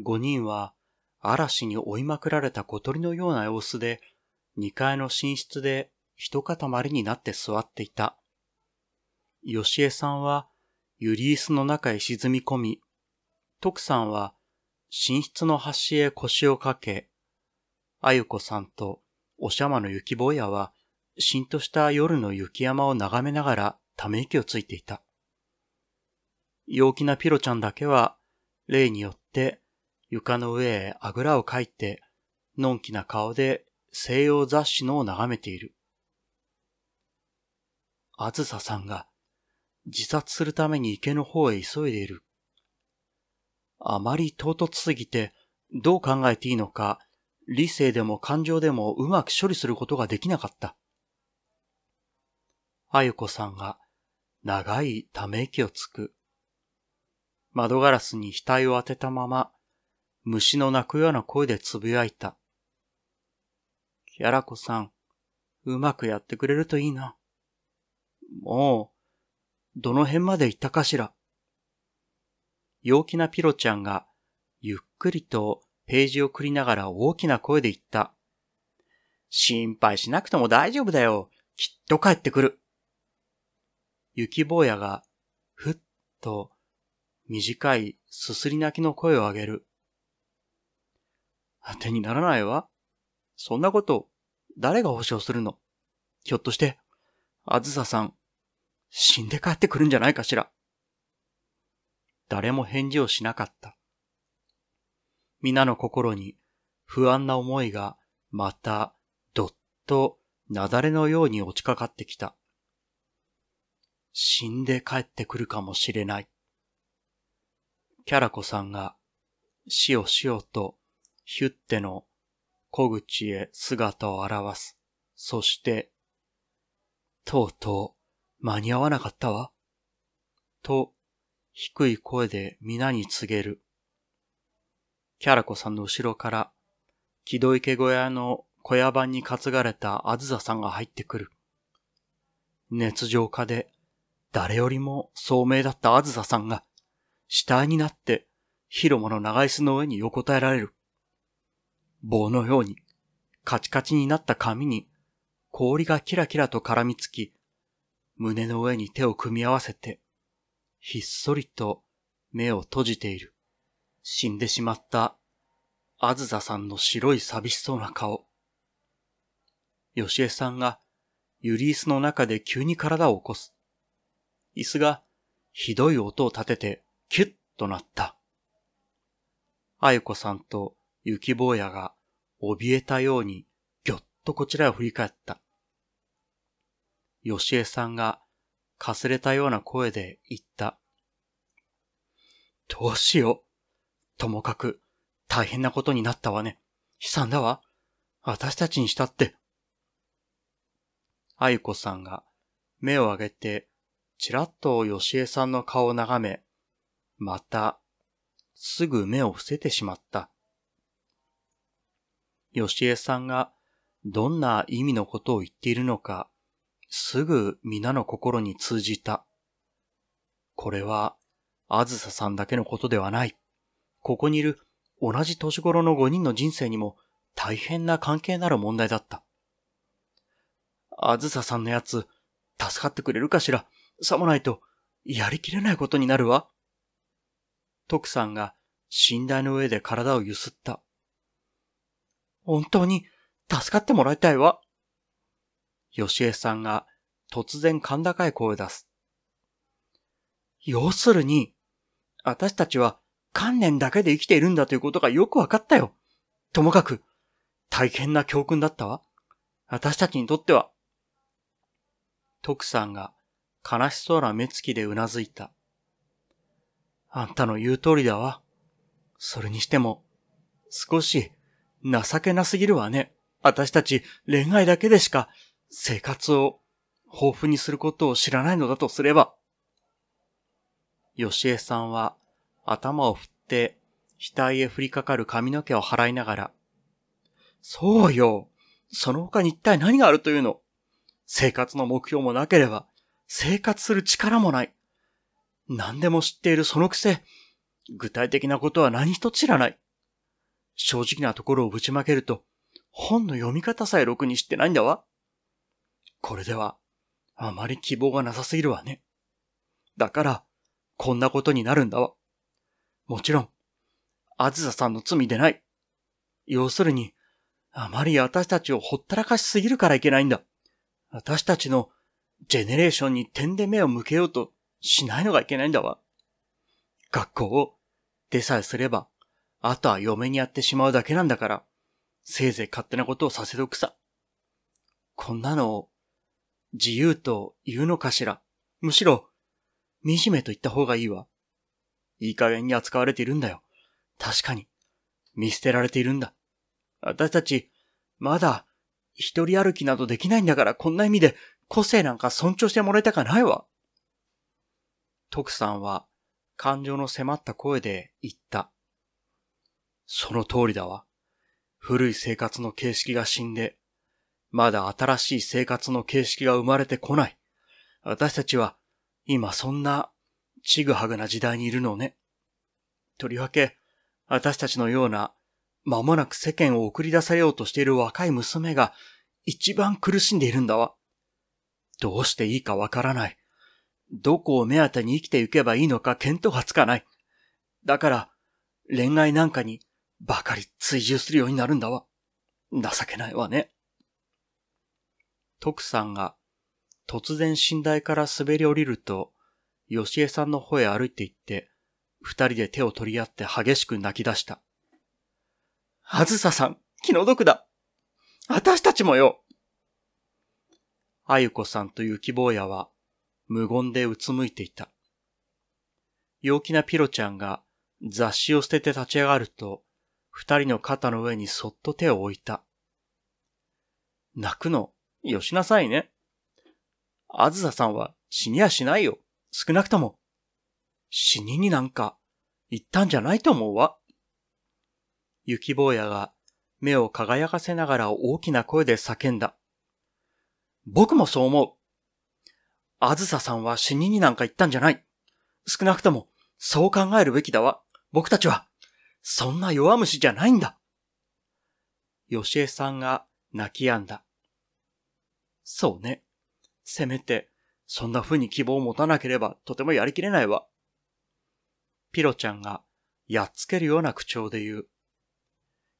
五人は嵐に追いまくられた小鳥のような様子で2階の寝室で一塊になって座っていた。よしえさんは、ゆり椅子の中へ沈み込み、徳さんは、寝室の端へ腰をかけ、あゆこさんとおしゃまの雪坊やは、しんとした夜の雪山を眺めながらため息をついていた。陽気なピロちゃんだけは、例によって床の上へあぐらをかいて、のんきな顔で西洋雑誌のを眺めている。あずささんが自殺するために池の方へ急いでいる。あまり唐突すぎてどう考えていいのか理性でも感情でもうまく処理することができなかった。あゆこさんが長いため息をつく。窓ガラスに額を当てたまま虫の鳴くような声で呟いた。やラこさん、うまくやってくれるといいな。もう、どの辺まで行ったかしら。陽気なピロちゃんが、ゆっくりとページをくりながら大きな声で言った。心配しなくても大丈夫だよ。きっと帰ってくる。雪坊やが、ふっと、短いすすり泣きの声を上げる。当てにならないわ。そんなこと、誰が保証するのひょっとして、あずささん、死んで帰ってくるんじゃないかしら。誰も返事をしなかった。皆の心に不安な思いがまたどっとなだれのように落ちかかってきた。死んで帰ってくるかもしれない。キャラコさんがしおしおとヒュッテの小口へ姿を現す。そして、とうとう、間に合わなかったわ。と、低い声で皆に告げる。キャラコさんの後ろから、木戸池小屋の小屋番に担がれたあずささんが入ってくる。熱情家で、誰よりも聡明だったあずささんが、死体になって広間の長椅子の上に横たえられる。棒のように、カチカチになった髪に、氷がキラキラと絡みつき、胸の上に手を組み合わせて、ひっそりと目を閉じている。死んでしまった、あずささんの白い寂しそうな顔。よしえさんが、ゆり椅子の中で急に体を起こす。椅子が、ひどい音を立てて、キュッとなった。あゆこさんと雪坊やが、怯えたように、ぎょっとこちらへ振り返った。よしえさんが、かすれたような声で言った。どうしよう。ともかく、大変なことになったわね。悲惨だわ。私たちにしたって。あゆこさんが、目を上げて、ちらっとよしえさんの顔を眺め、また、すぐ目を伏せてしまった。しえさんがどんな意味のことを言っているのか、すぐ皆の心に通じた。これは、あずささんだけのことではない。ここにいる同じ年頃の5人の人生にも大変な関係なる問題だった。あずささんのやつ、助かってくれるかしらさもないと、やりきれないことになるわ。徳さんが、寝台の上で体を揺すった。本当に助かってもらいたいわ。よしえさんが突然甲高い声を出す。要するに、私たちは観念だけで生きているんだということがよくわかったよ。ともかく、大変な教訓だったわ。私たちにとっては。徳さんが悲しそうな目つきでうなずいた。あんたの言う通りだわ。それにしても、少し情けなすぎるわね。私たち恋愛だけでしか生活を豊富にすることを知らないのだとすれば。よしえさんは頭を振って額へ降りかかる髪の毛を払いながら、そうよ。その他に一体何があるというの生活の目標もなければ、生活する力もない。何でも知っているそのくせ、具体的なことは何一つ知らない。正直なところをぶちまけると、本の読み方さえろくに知ってないんだわ。これでは、あまり希望がなさすぎるわね。だから、こんなことになるんだわ。もちろん、あずささんの罪でない。要するに、あまり私たちをほったらかしすぎるからいけないんだ。私たちのジェネレーションに点で目を向けようとしないのがいけないんだわ。学校をでさえすればあとは嫁にやってしまうだけなんだから、せいぜい勝手なことをさせとくさ。こんなのを、自由と言うのかしら。むしろ、惨めと言った方がいいわ。いい加減に扱われているんだよ。確かに、見捨てられているんだ。私たち、まだ、一人歩きなどできないんだから、こんな意味で、個性なんか尊重してもらいたくないわ。徳さんは、感情の迫った声で言った。その通りだわ。古い生活の形式が死んで、まだ新しい生活の形式が生まれてこない。私たちは今そんなちぐはぐな時代にいるのね。とりわけ、私たちのような間もなく世間を送り出されようとしている若い娘が一番苦しんでいるんだわ。どうしていいかわからない。どこを目当てに生きていけばいいのか見当がつかない。だから、恋愛なんかにばかり追従するようになるんだわ。情けないわね。徳さんが突然寝台から滑り降りると、吉江さんの方へ歩いて行って、二人で手を取り合って激しく泣き出した。あずささん、気の毒だ。私たちもよ。あゆこさんという希望屋は、無言でうつむいていた。陽気なピロちゃんが雑誌を捨てて立ち上がると、二人の肩の上にそっと手を置いた。泣くの、よしなさいね。あずささんは死にやしないよ。少なくとも。死にになんか、言ったんじゃないと思うわ。雪坊やが目を輝かせながら大きな声で叫んだ。僕もそう思う。あずささんは死にになんか言ったんじゃない。少なくとも、そう考えるべきだわ。僕たちは。そんな弱虫じゃないんだ。よしえさんが泣き止んだ。そうね。せめて、そんな風に希望を持たなければとてもやりきれないわ。ピロちゃんがやっつけるような口調で言う。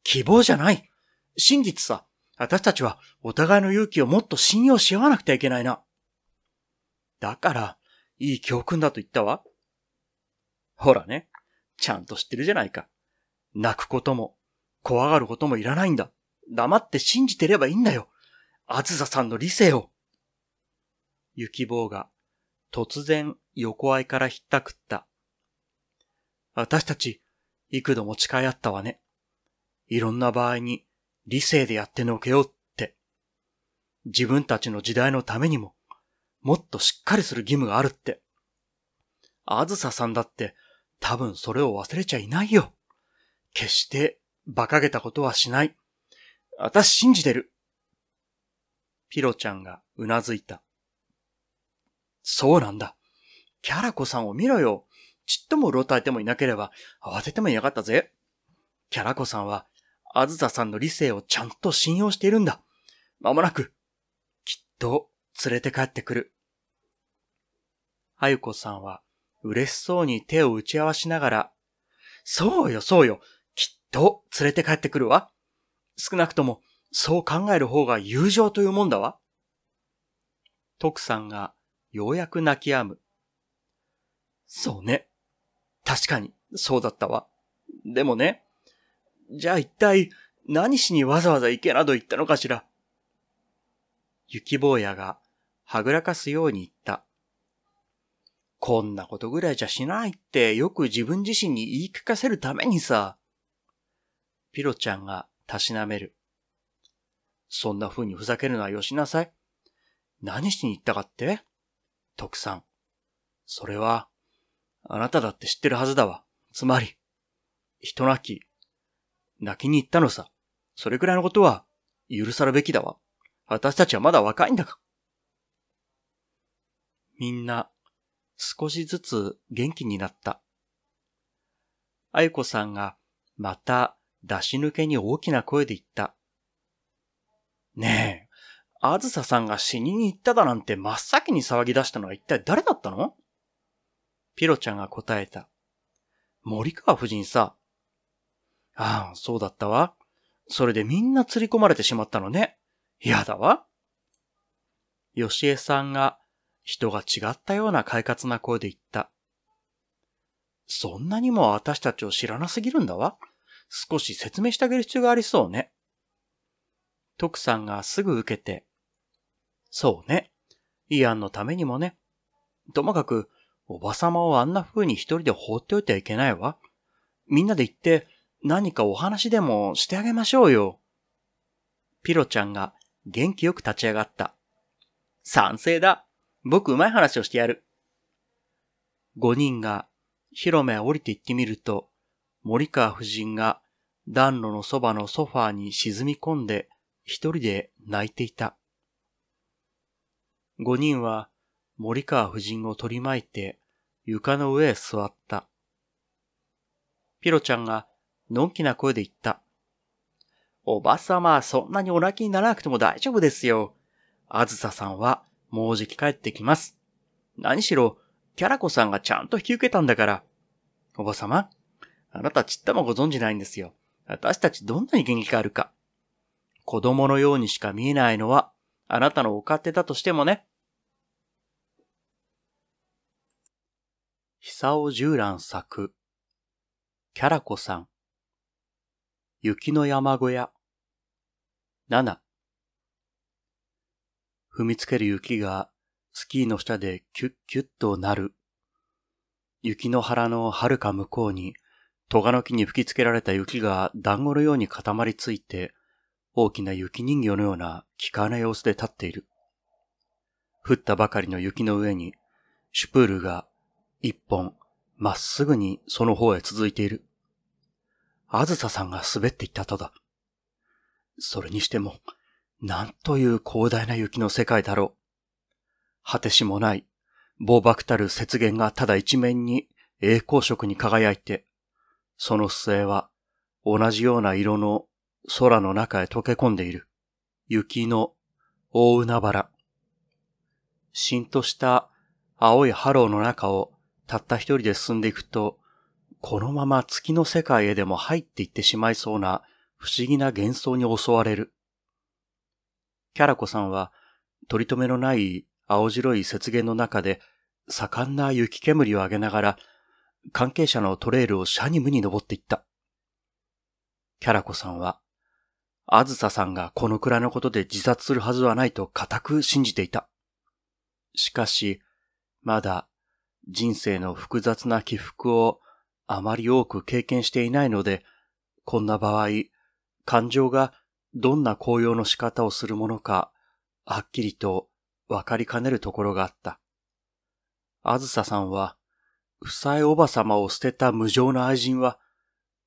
希望じゃない真実さ私たちはお互いの勇気をもっと信用し合わなくてはいけないな。だから、いい教訓だと言ったわ。ほらね、ちゃんと知ってるじゃないか。泣くことも、怖がることもいらないんだ。黙って信じてればいいんだよ。あずささんの理性を。雪坊が突然横合いからひったくった。私たち幾度も誓い合ったわね。いろんな場合に理性でやってのけようって。自分たちの時代のためにも、もっとしっかりする義務があるって。あずささんだって多分それを忘れちゃいないよ。決して馬鹿げたことはしない。私信じてる。ピロちゃんがうなずいた。そうなんだ。キャラコさんを見ろよ。ちっともうろたえてもいなければ慌ててもいなかったぜ。キャラコさんは、あずささんの理性をちゃんと信用しているんだ。まもなく、きっと連れて帰ってくる。あゆこさんは、嬉しそうに手を打ち合わしながら、そうよ、そうよ、と連れて帰ってくるわ。少なくとも、そう考える方が友情というもんだわ。徳さんがようやく泣き止む。そうね。確かに、そうだったわ。でもね、じゃあ一体何しにわざわざ行けなど言ったのかしら。雪坊やがはぐらかすように言った。こんなことぐらいじゃしないってよく自分自身に言い聞かせるためにさ。ピロちゃんがたしなめる。そんな風にふざけるのはよしなさい。何しに行ったかって徳さん。それは、あなただって知ってるはずだわ。つまり、人泣き、泣きに行ったのさ。それくらいのことは許さるべきだわ。私たちはまだ若いんだか。みんな少しずつ元気になった。愛子さんがまた出し抜けに大きな声で言った。ねえ、あずささんが死にに行っただなんて真っ先に騒ぎ出したのは一体誰だったのピロちゃんが答えた。森川夫人さ。ああ、そうだったわ。それでみんな釣り込まれてしまったのね。嫌だわ。よしえさんが人が違ったような快活な声で言った。そんなにも私たちを知らなすぎるんだわ。少し説明してあげる必要がありそうね。徳さんがすぐ受けて、そうね。イアンのためにもね。ともかく、おばさまをあんな風に一人で放っておいてはいけないわ。みんなで行って何かお話でもしてあげましょうよ。ピロちゃんが元気よく立ち上がった。賛成だ。僕うまい話をしてやる。五人が広めへ降りて行ってみると、森川夫人が暖炉のそばのソファーに沈み込んで一人で泣いていた。五人は森川夫人を取り巻いて床の上へ座った。ピロちゃんがのんきな声で言った。おばさま、そんなにお泣きにならなくても大丈夫ですよ。あずささんはもうじき帰ってきます。何しろ、キャラコさんがちゃんと引き受けたんだから。おばさま、あなたちっともご存じないんですよ。私たちどんなに元気があるか。子供のようにしか見えないのは、あなたのお勝手だとしてもね。久尾十蘭作。キャラ子さん。雪の山小屋。七。踏みつける雪がスキーの下でキュッキュッとなる。雪の腹の遥か向こうにトガの木に吹きつけられた雪が団子のように固まりついて、大きな雪人形のような気かな様子で立っている。降ったばかりの雪の上に、シュプールが一本まっすぐにその方へ続いている。あずささんが滑っていったとだ。それにしても、なんという広大な雪の世界だろう。果てしもない、暴漠たる雪原がただ一面に栄光色に輝いて、その末は同じような色の空の中へ溶け込んでいる。雪の大海原。しんとした青いハローの中をたった一人で進んでいくと、このまま月の世界へでも入っていってしまいそうな不思議な幻想に襲われる。キャラコさんは取り留めのない青白い雪原の中で盛んな雪煙を上げながら関係者のトレイルをシャニムに登っていった。キャラコさんは、あずささんがこのくらいのことで自殺するはずはないと固く信じていた。しかし、まだ人生の複雑な起伏をあまり多く経験していないので、こんな場合、感情がどんな紅用の仕方をするものか、はっきりとわかりかねるところがあった。あずささんは、夫妻おば様を捨てた無情な愛人は、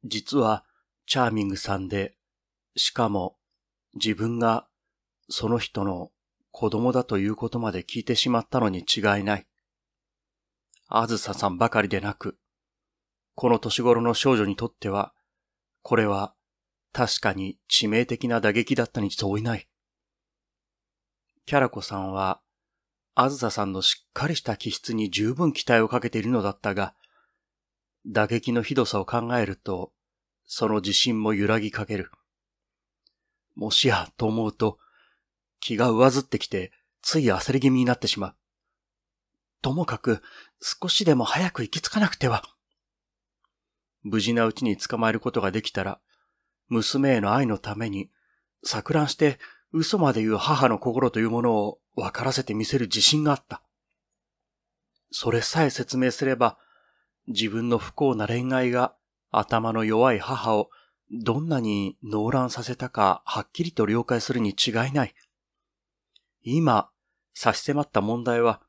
実はチャーミングさんで、しかも自分がその人の子供だということまで聞いてしまったのに違いない。あずささんばかりでなく、この年頃の少女にとっては、これは確かに致命的な打撃だったに相違ない。キャラコさんはあずささんのしっかりした気質に十分期待をかけているのだったが、打撃のひどさを考えると、その自信も揺らぎかける。もしや、と思うと、気が上ずってきて、つい焦り気味になってしまう。ともかく、少しでも早く行き着かなくては。無事なうちに捕まえることができたら、娘への愛のために、錯乱して嘘まで言う母の心というものを分からせてみせる自信があった。それさえ説明すれば、自分の不幸な恋愛が頭の弱い母をどんなに濃乱させたかはっきりと了解するに違いない。今、差し迫った問題は、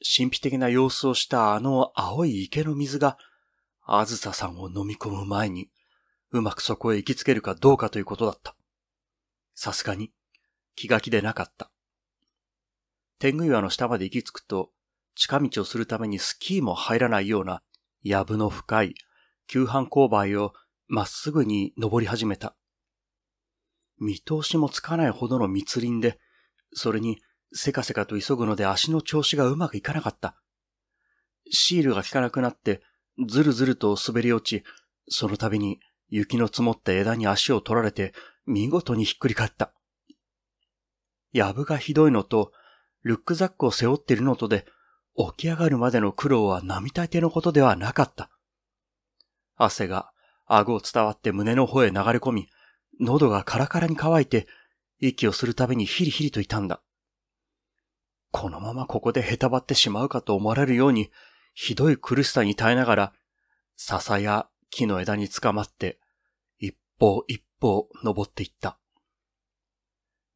神秘的な様子をしたあの青い池の水が、あずささんを飲み込む前に、うまくそこへ行きつけるかどうかということだった。さすがに、気が気でなかった。天狗岩の下まで行き着くと、近道をするためにスキーも入らないような、藪の深い、急半勾配をまっすぐに登り始めた。見通しもつかないほどの密林で、それにせかせかと急ぐので足の調子がうまくいかなかった。シールが効かなくなって、ずるずると滑り落ち、その度に雪の積もった枝に足を取られて、見事にひっくり返った。やぶがひどいのと、ルックザックを背負っているのとで、起き上がるまでの苦労は並大抵のことではなかった。汗が顎を伝わって胸の方へ流れ込み、喉がカラカラに乾いて、息をするたびにヒリヒリといたんだ。このままここでへたばってしまうかと思われるように、ひどい苦しさに耐えながら、笹や木の枝につかまって、一歩一歩登っていった。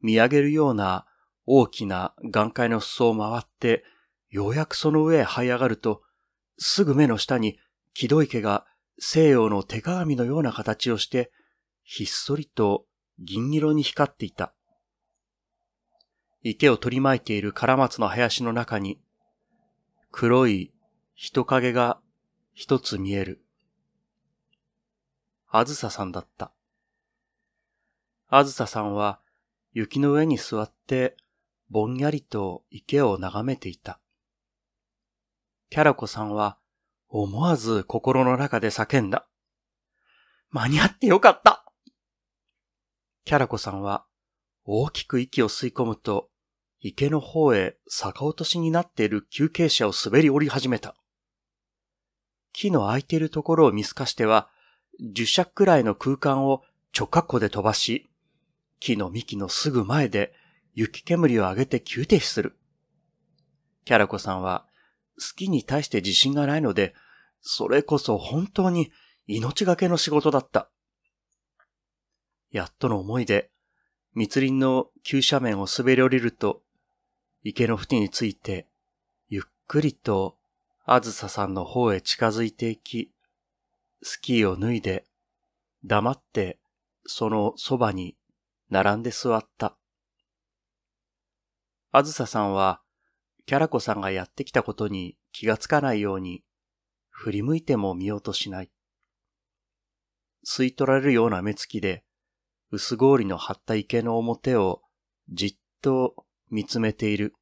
見上げるような大きな眼界の裾を回って、ようやくその上へ這い上がると、すぐ目の下に木戸池が西洋の手鏡のような形をして、ひっそりと銀色に光っていた。池を取り巻いているカラの林の中に、黒い人影が一つ見える。あずささんだった。あずささんは雪の上に座って、ぼんやりと池を眺めていた。キャラコさんは、思わず心の中で叫んだ。間に合ってよかったキャラコさんは、大きく息を吸い込むと、池の方へ逆落としになっている休憩車を滑り降り始めた。木の空いているところを見透かしては、10尺くらいの空間を直角で飛ばし、木の幹のすぐ前で雪煙を上げて急停止する。キャラコさんは、好きに対して自信がないので、それこそ本当に命がけの仕事だった。やっとの思いで、密林の急斜面を滑り降りると、池の縁について、ゆっくりと、あずささんの方へ近づいていき、スキーを脱いで、黙って、そのそばに並んで座った。あずささんは、キャラコさんがやってきたことに気がつかないように、振り向いても見ようとしない。吸い取られるような目つきで、薄氷の張った池の表をじっと見つめている。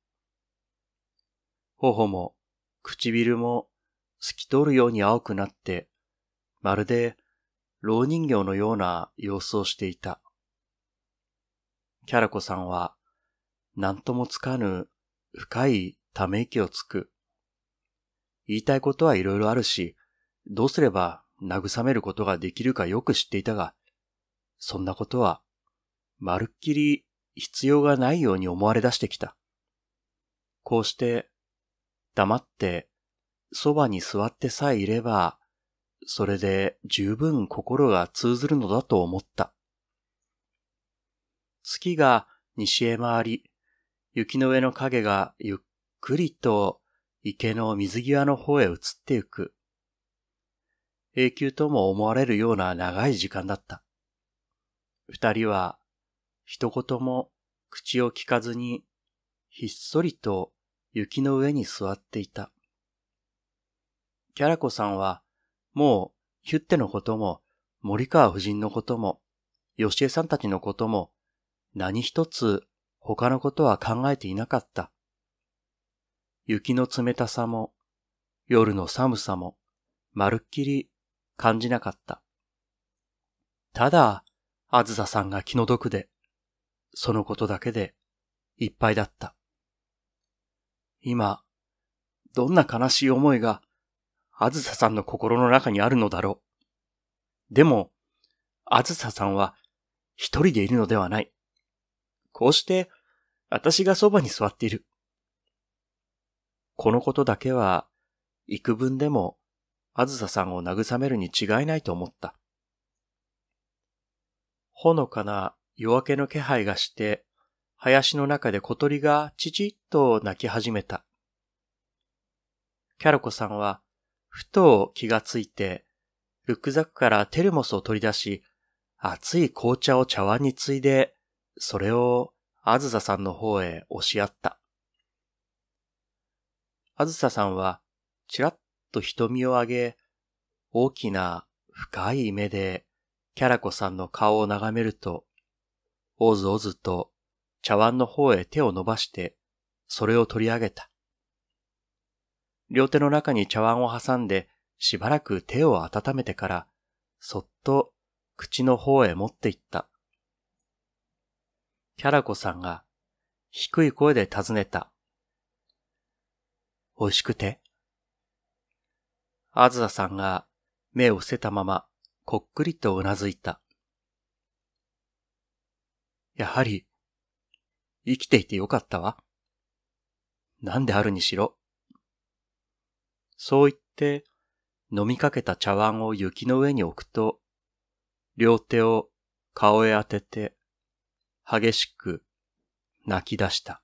頬も唇も透き通るように青くなって、まるで老人形のような様子をしていた。キャラコさんは、何ともつかぬ深いため息をつく。言いたいことはいろいろあるし、どうすれば慰めることができるかよく知っていたが、そんなことは、まるっきり必要がないように思われ出してきた。こうして、黙って、そばに座ってさえいれば、それで十分心が通ずるのだと思った。月が西へ回り、雪の上の影がゆっくりと池の水際の方へ移ってゆく。永久とも思われるような長い時間だった。二人は一言も口を聞かずにひっそりと雪の上に座っていた。キャラコさんはもうヒュッテのことも森川夫人のことも吉江さんたちのことも何一つ他のことは考えていなかった。雪の冷たさも、夜の寒さも、まるっきり感じなかった。ただ、あずささんが気の毒で、そのことだけでいっぱいだった。今、どんな悲しい思いが、あずささんの心の中にあるのだろう。でも、あずささんは一人でいるのではない。こうして、私がそばに座っている。このことだけは、幾分でも、あずささんを慰めるに違いないと思った。ほのかな夜明けの気配がして、林の中で小鳥がちちっと鳴き始めた。キャロコさんは、ふと気がついて、ルックザックからテルモスを取り出し、熱い紅茶を茶碗に継いで、それをあずささんの方へ押し合った。あずささんは、ちらっと瞳を上げ、大きな深い目で、キャラコさんの顔を眺めると、おずおずと茶碗の方へ手を伸ばして、それを取り上げた。両手の中に茶碗を挟んで、しばらく手を温めてから、そっと口の方へ持っていった。キャラコさんが低い声で尋ねた。美味しくてあずささんが目を伏せたままこっくりとうなずいた。やはり、生きていてよかったわ。なんであるにしろ。そう言って飲みかけた茶碗を雪の上に置くと、両手を顔へ当てて激しく泣き出した。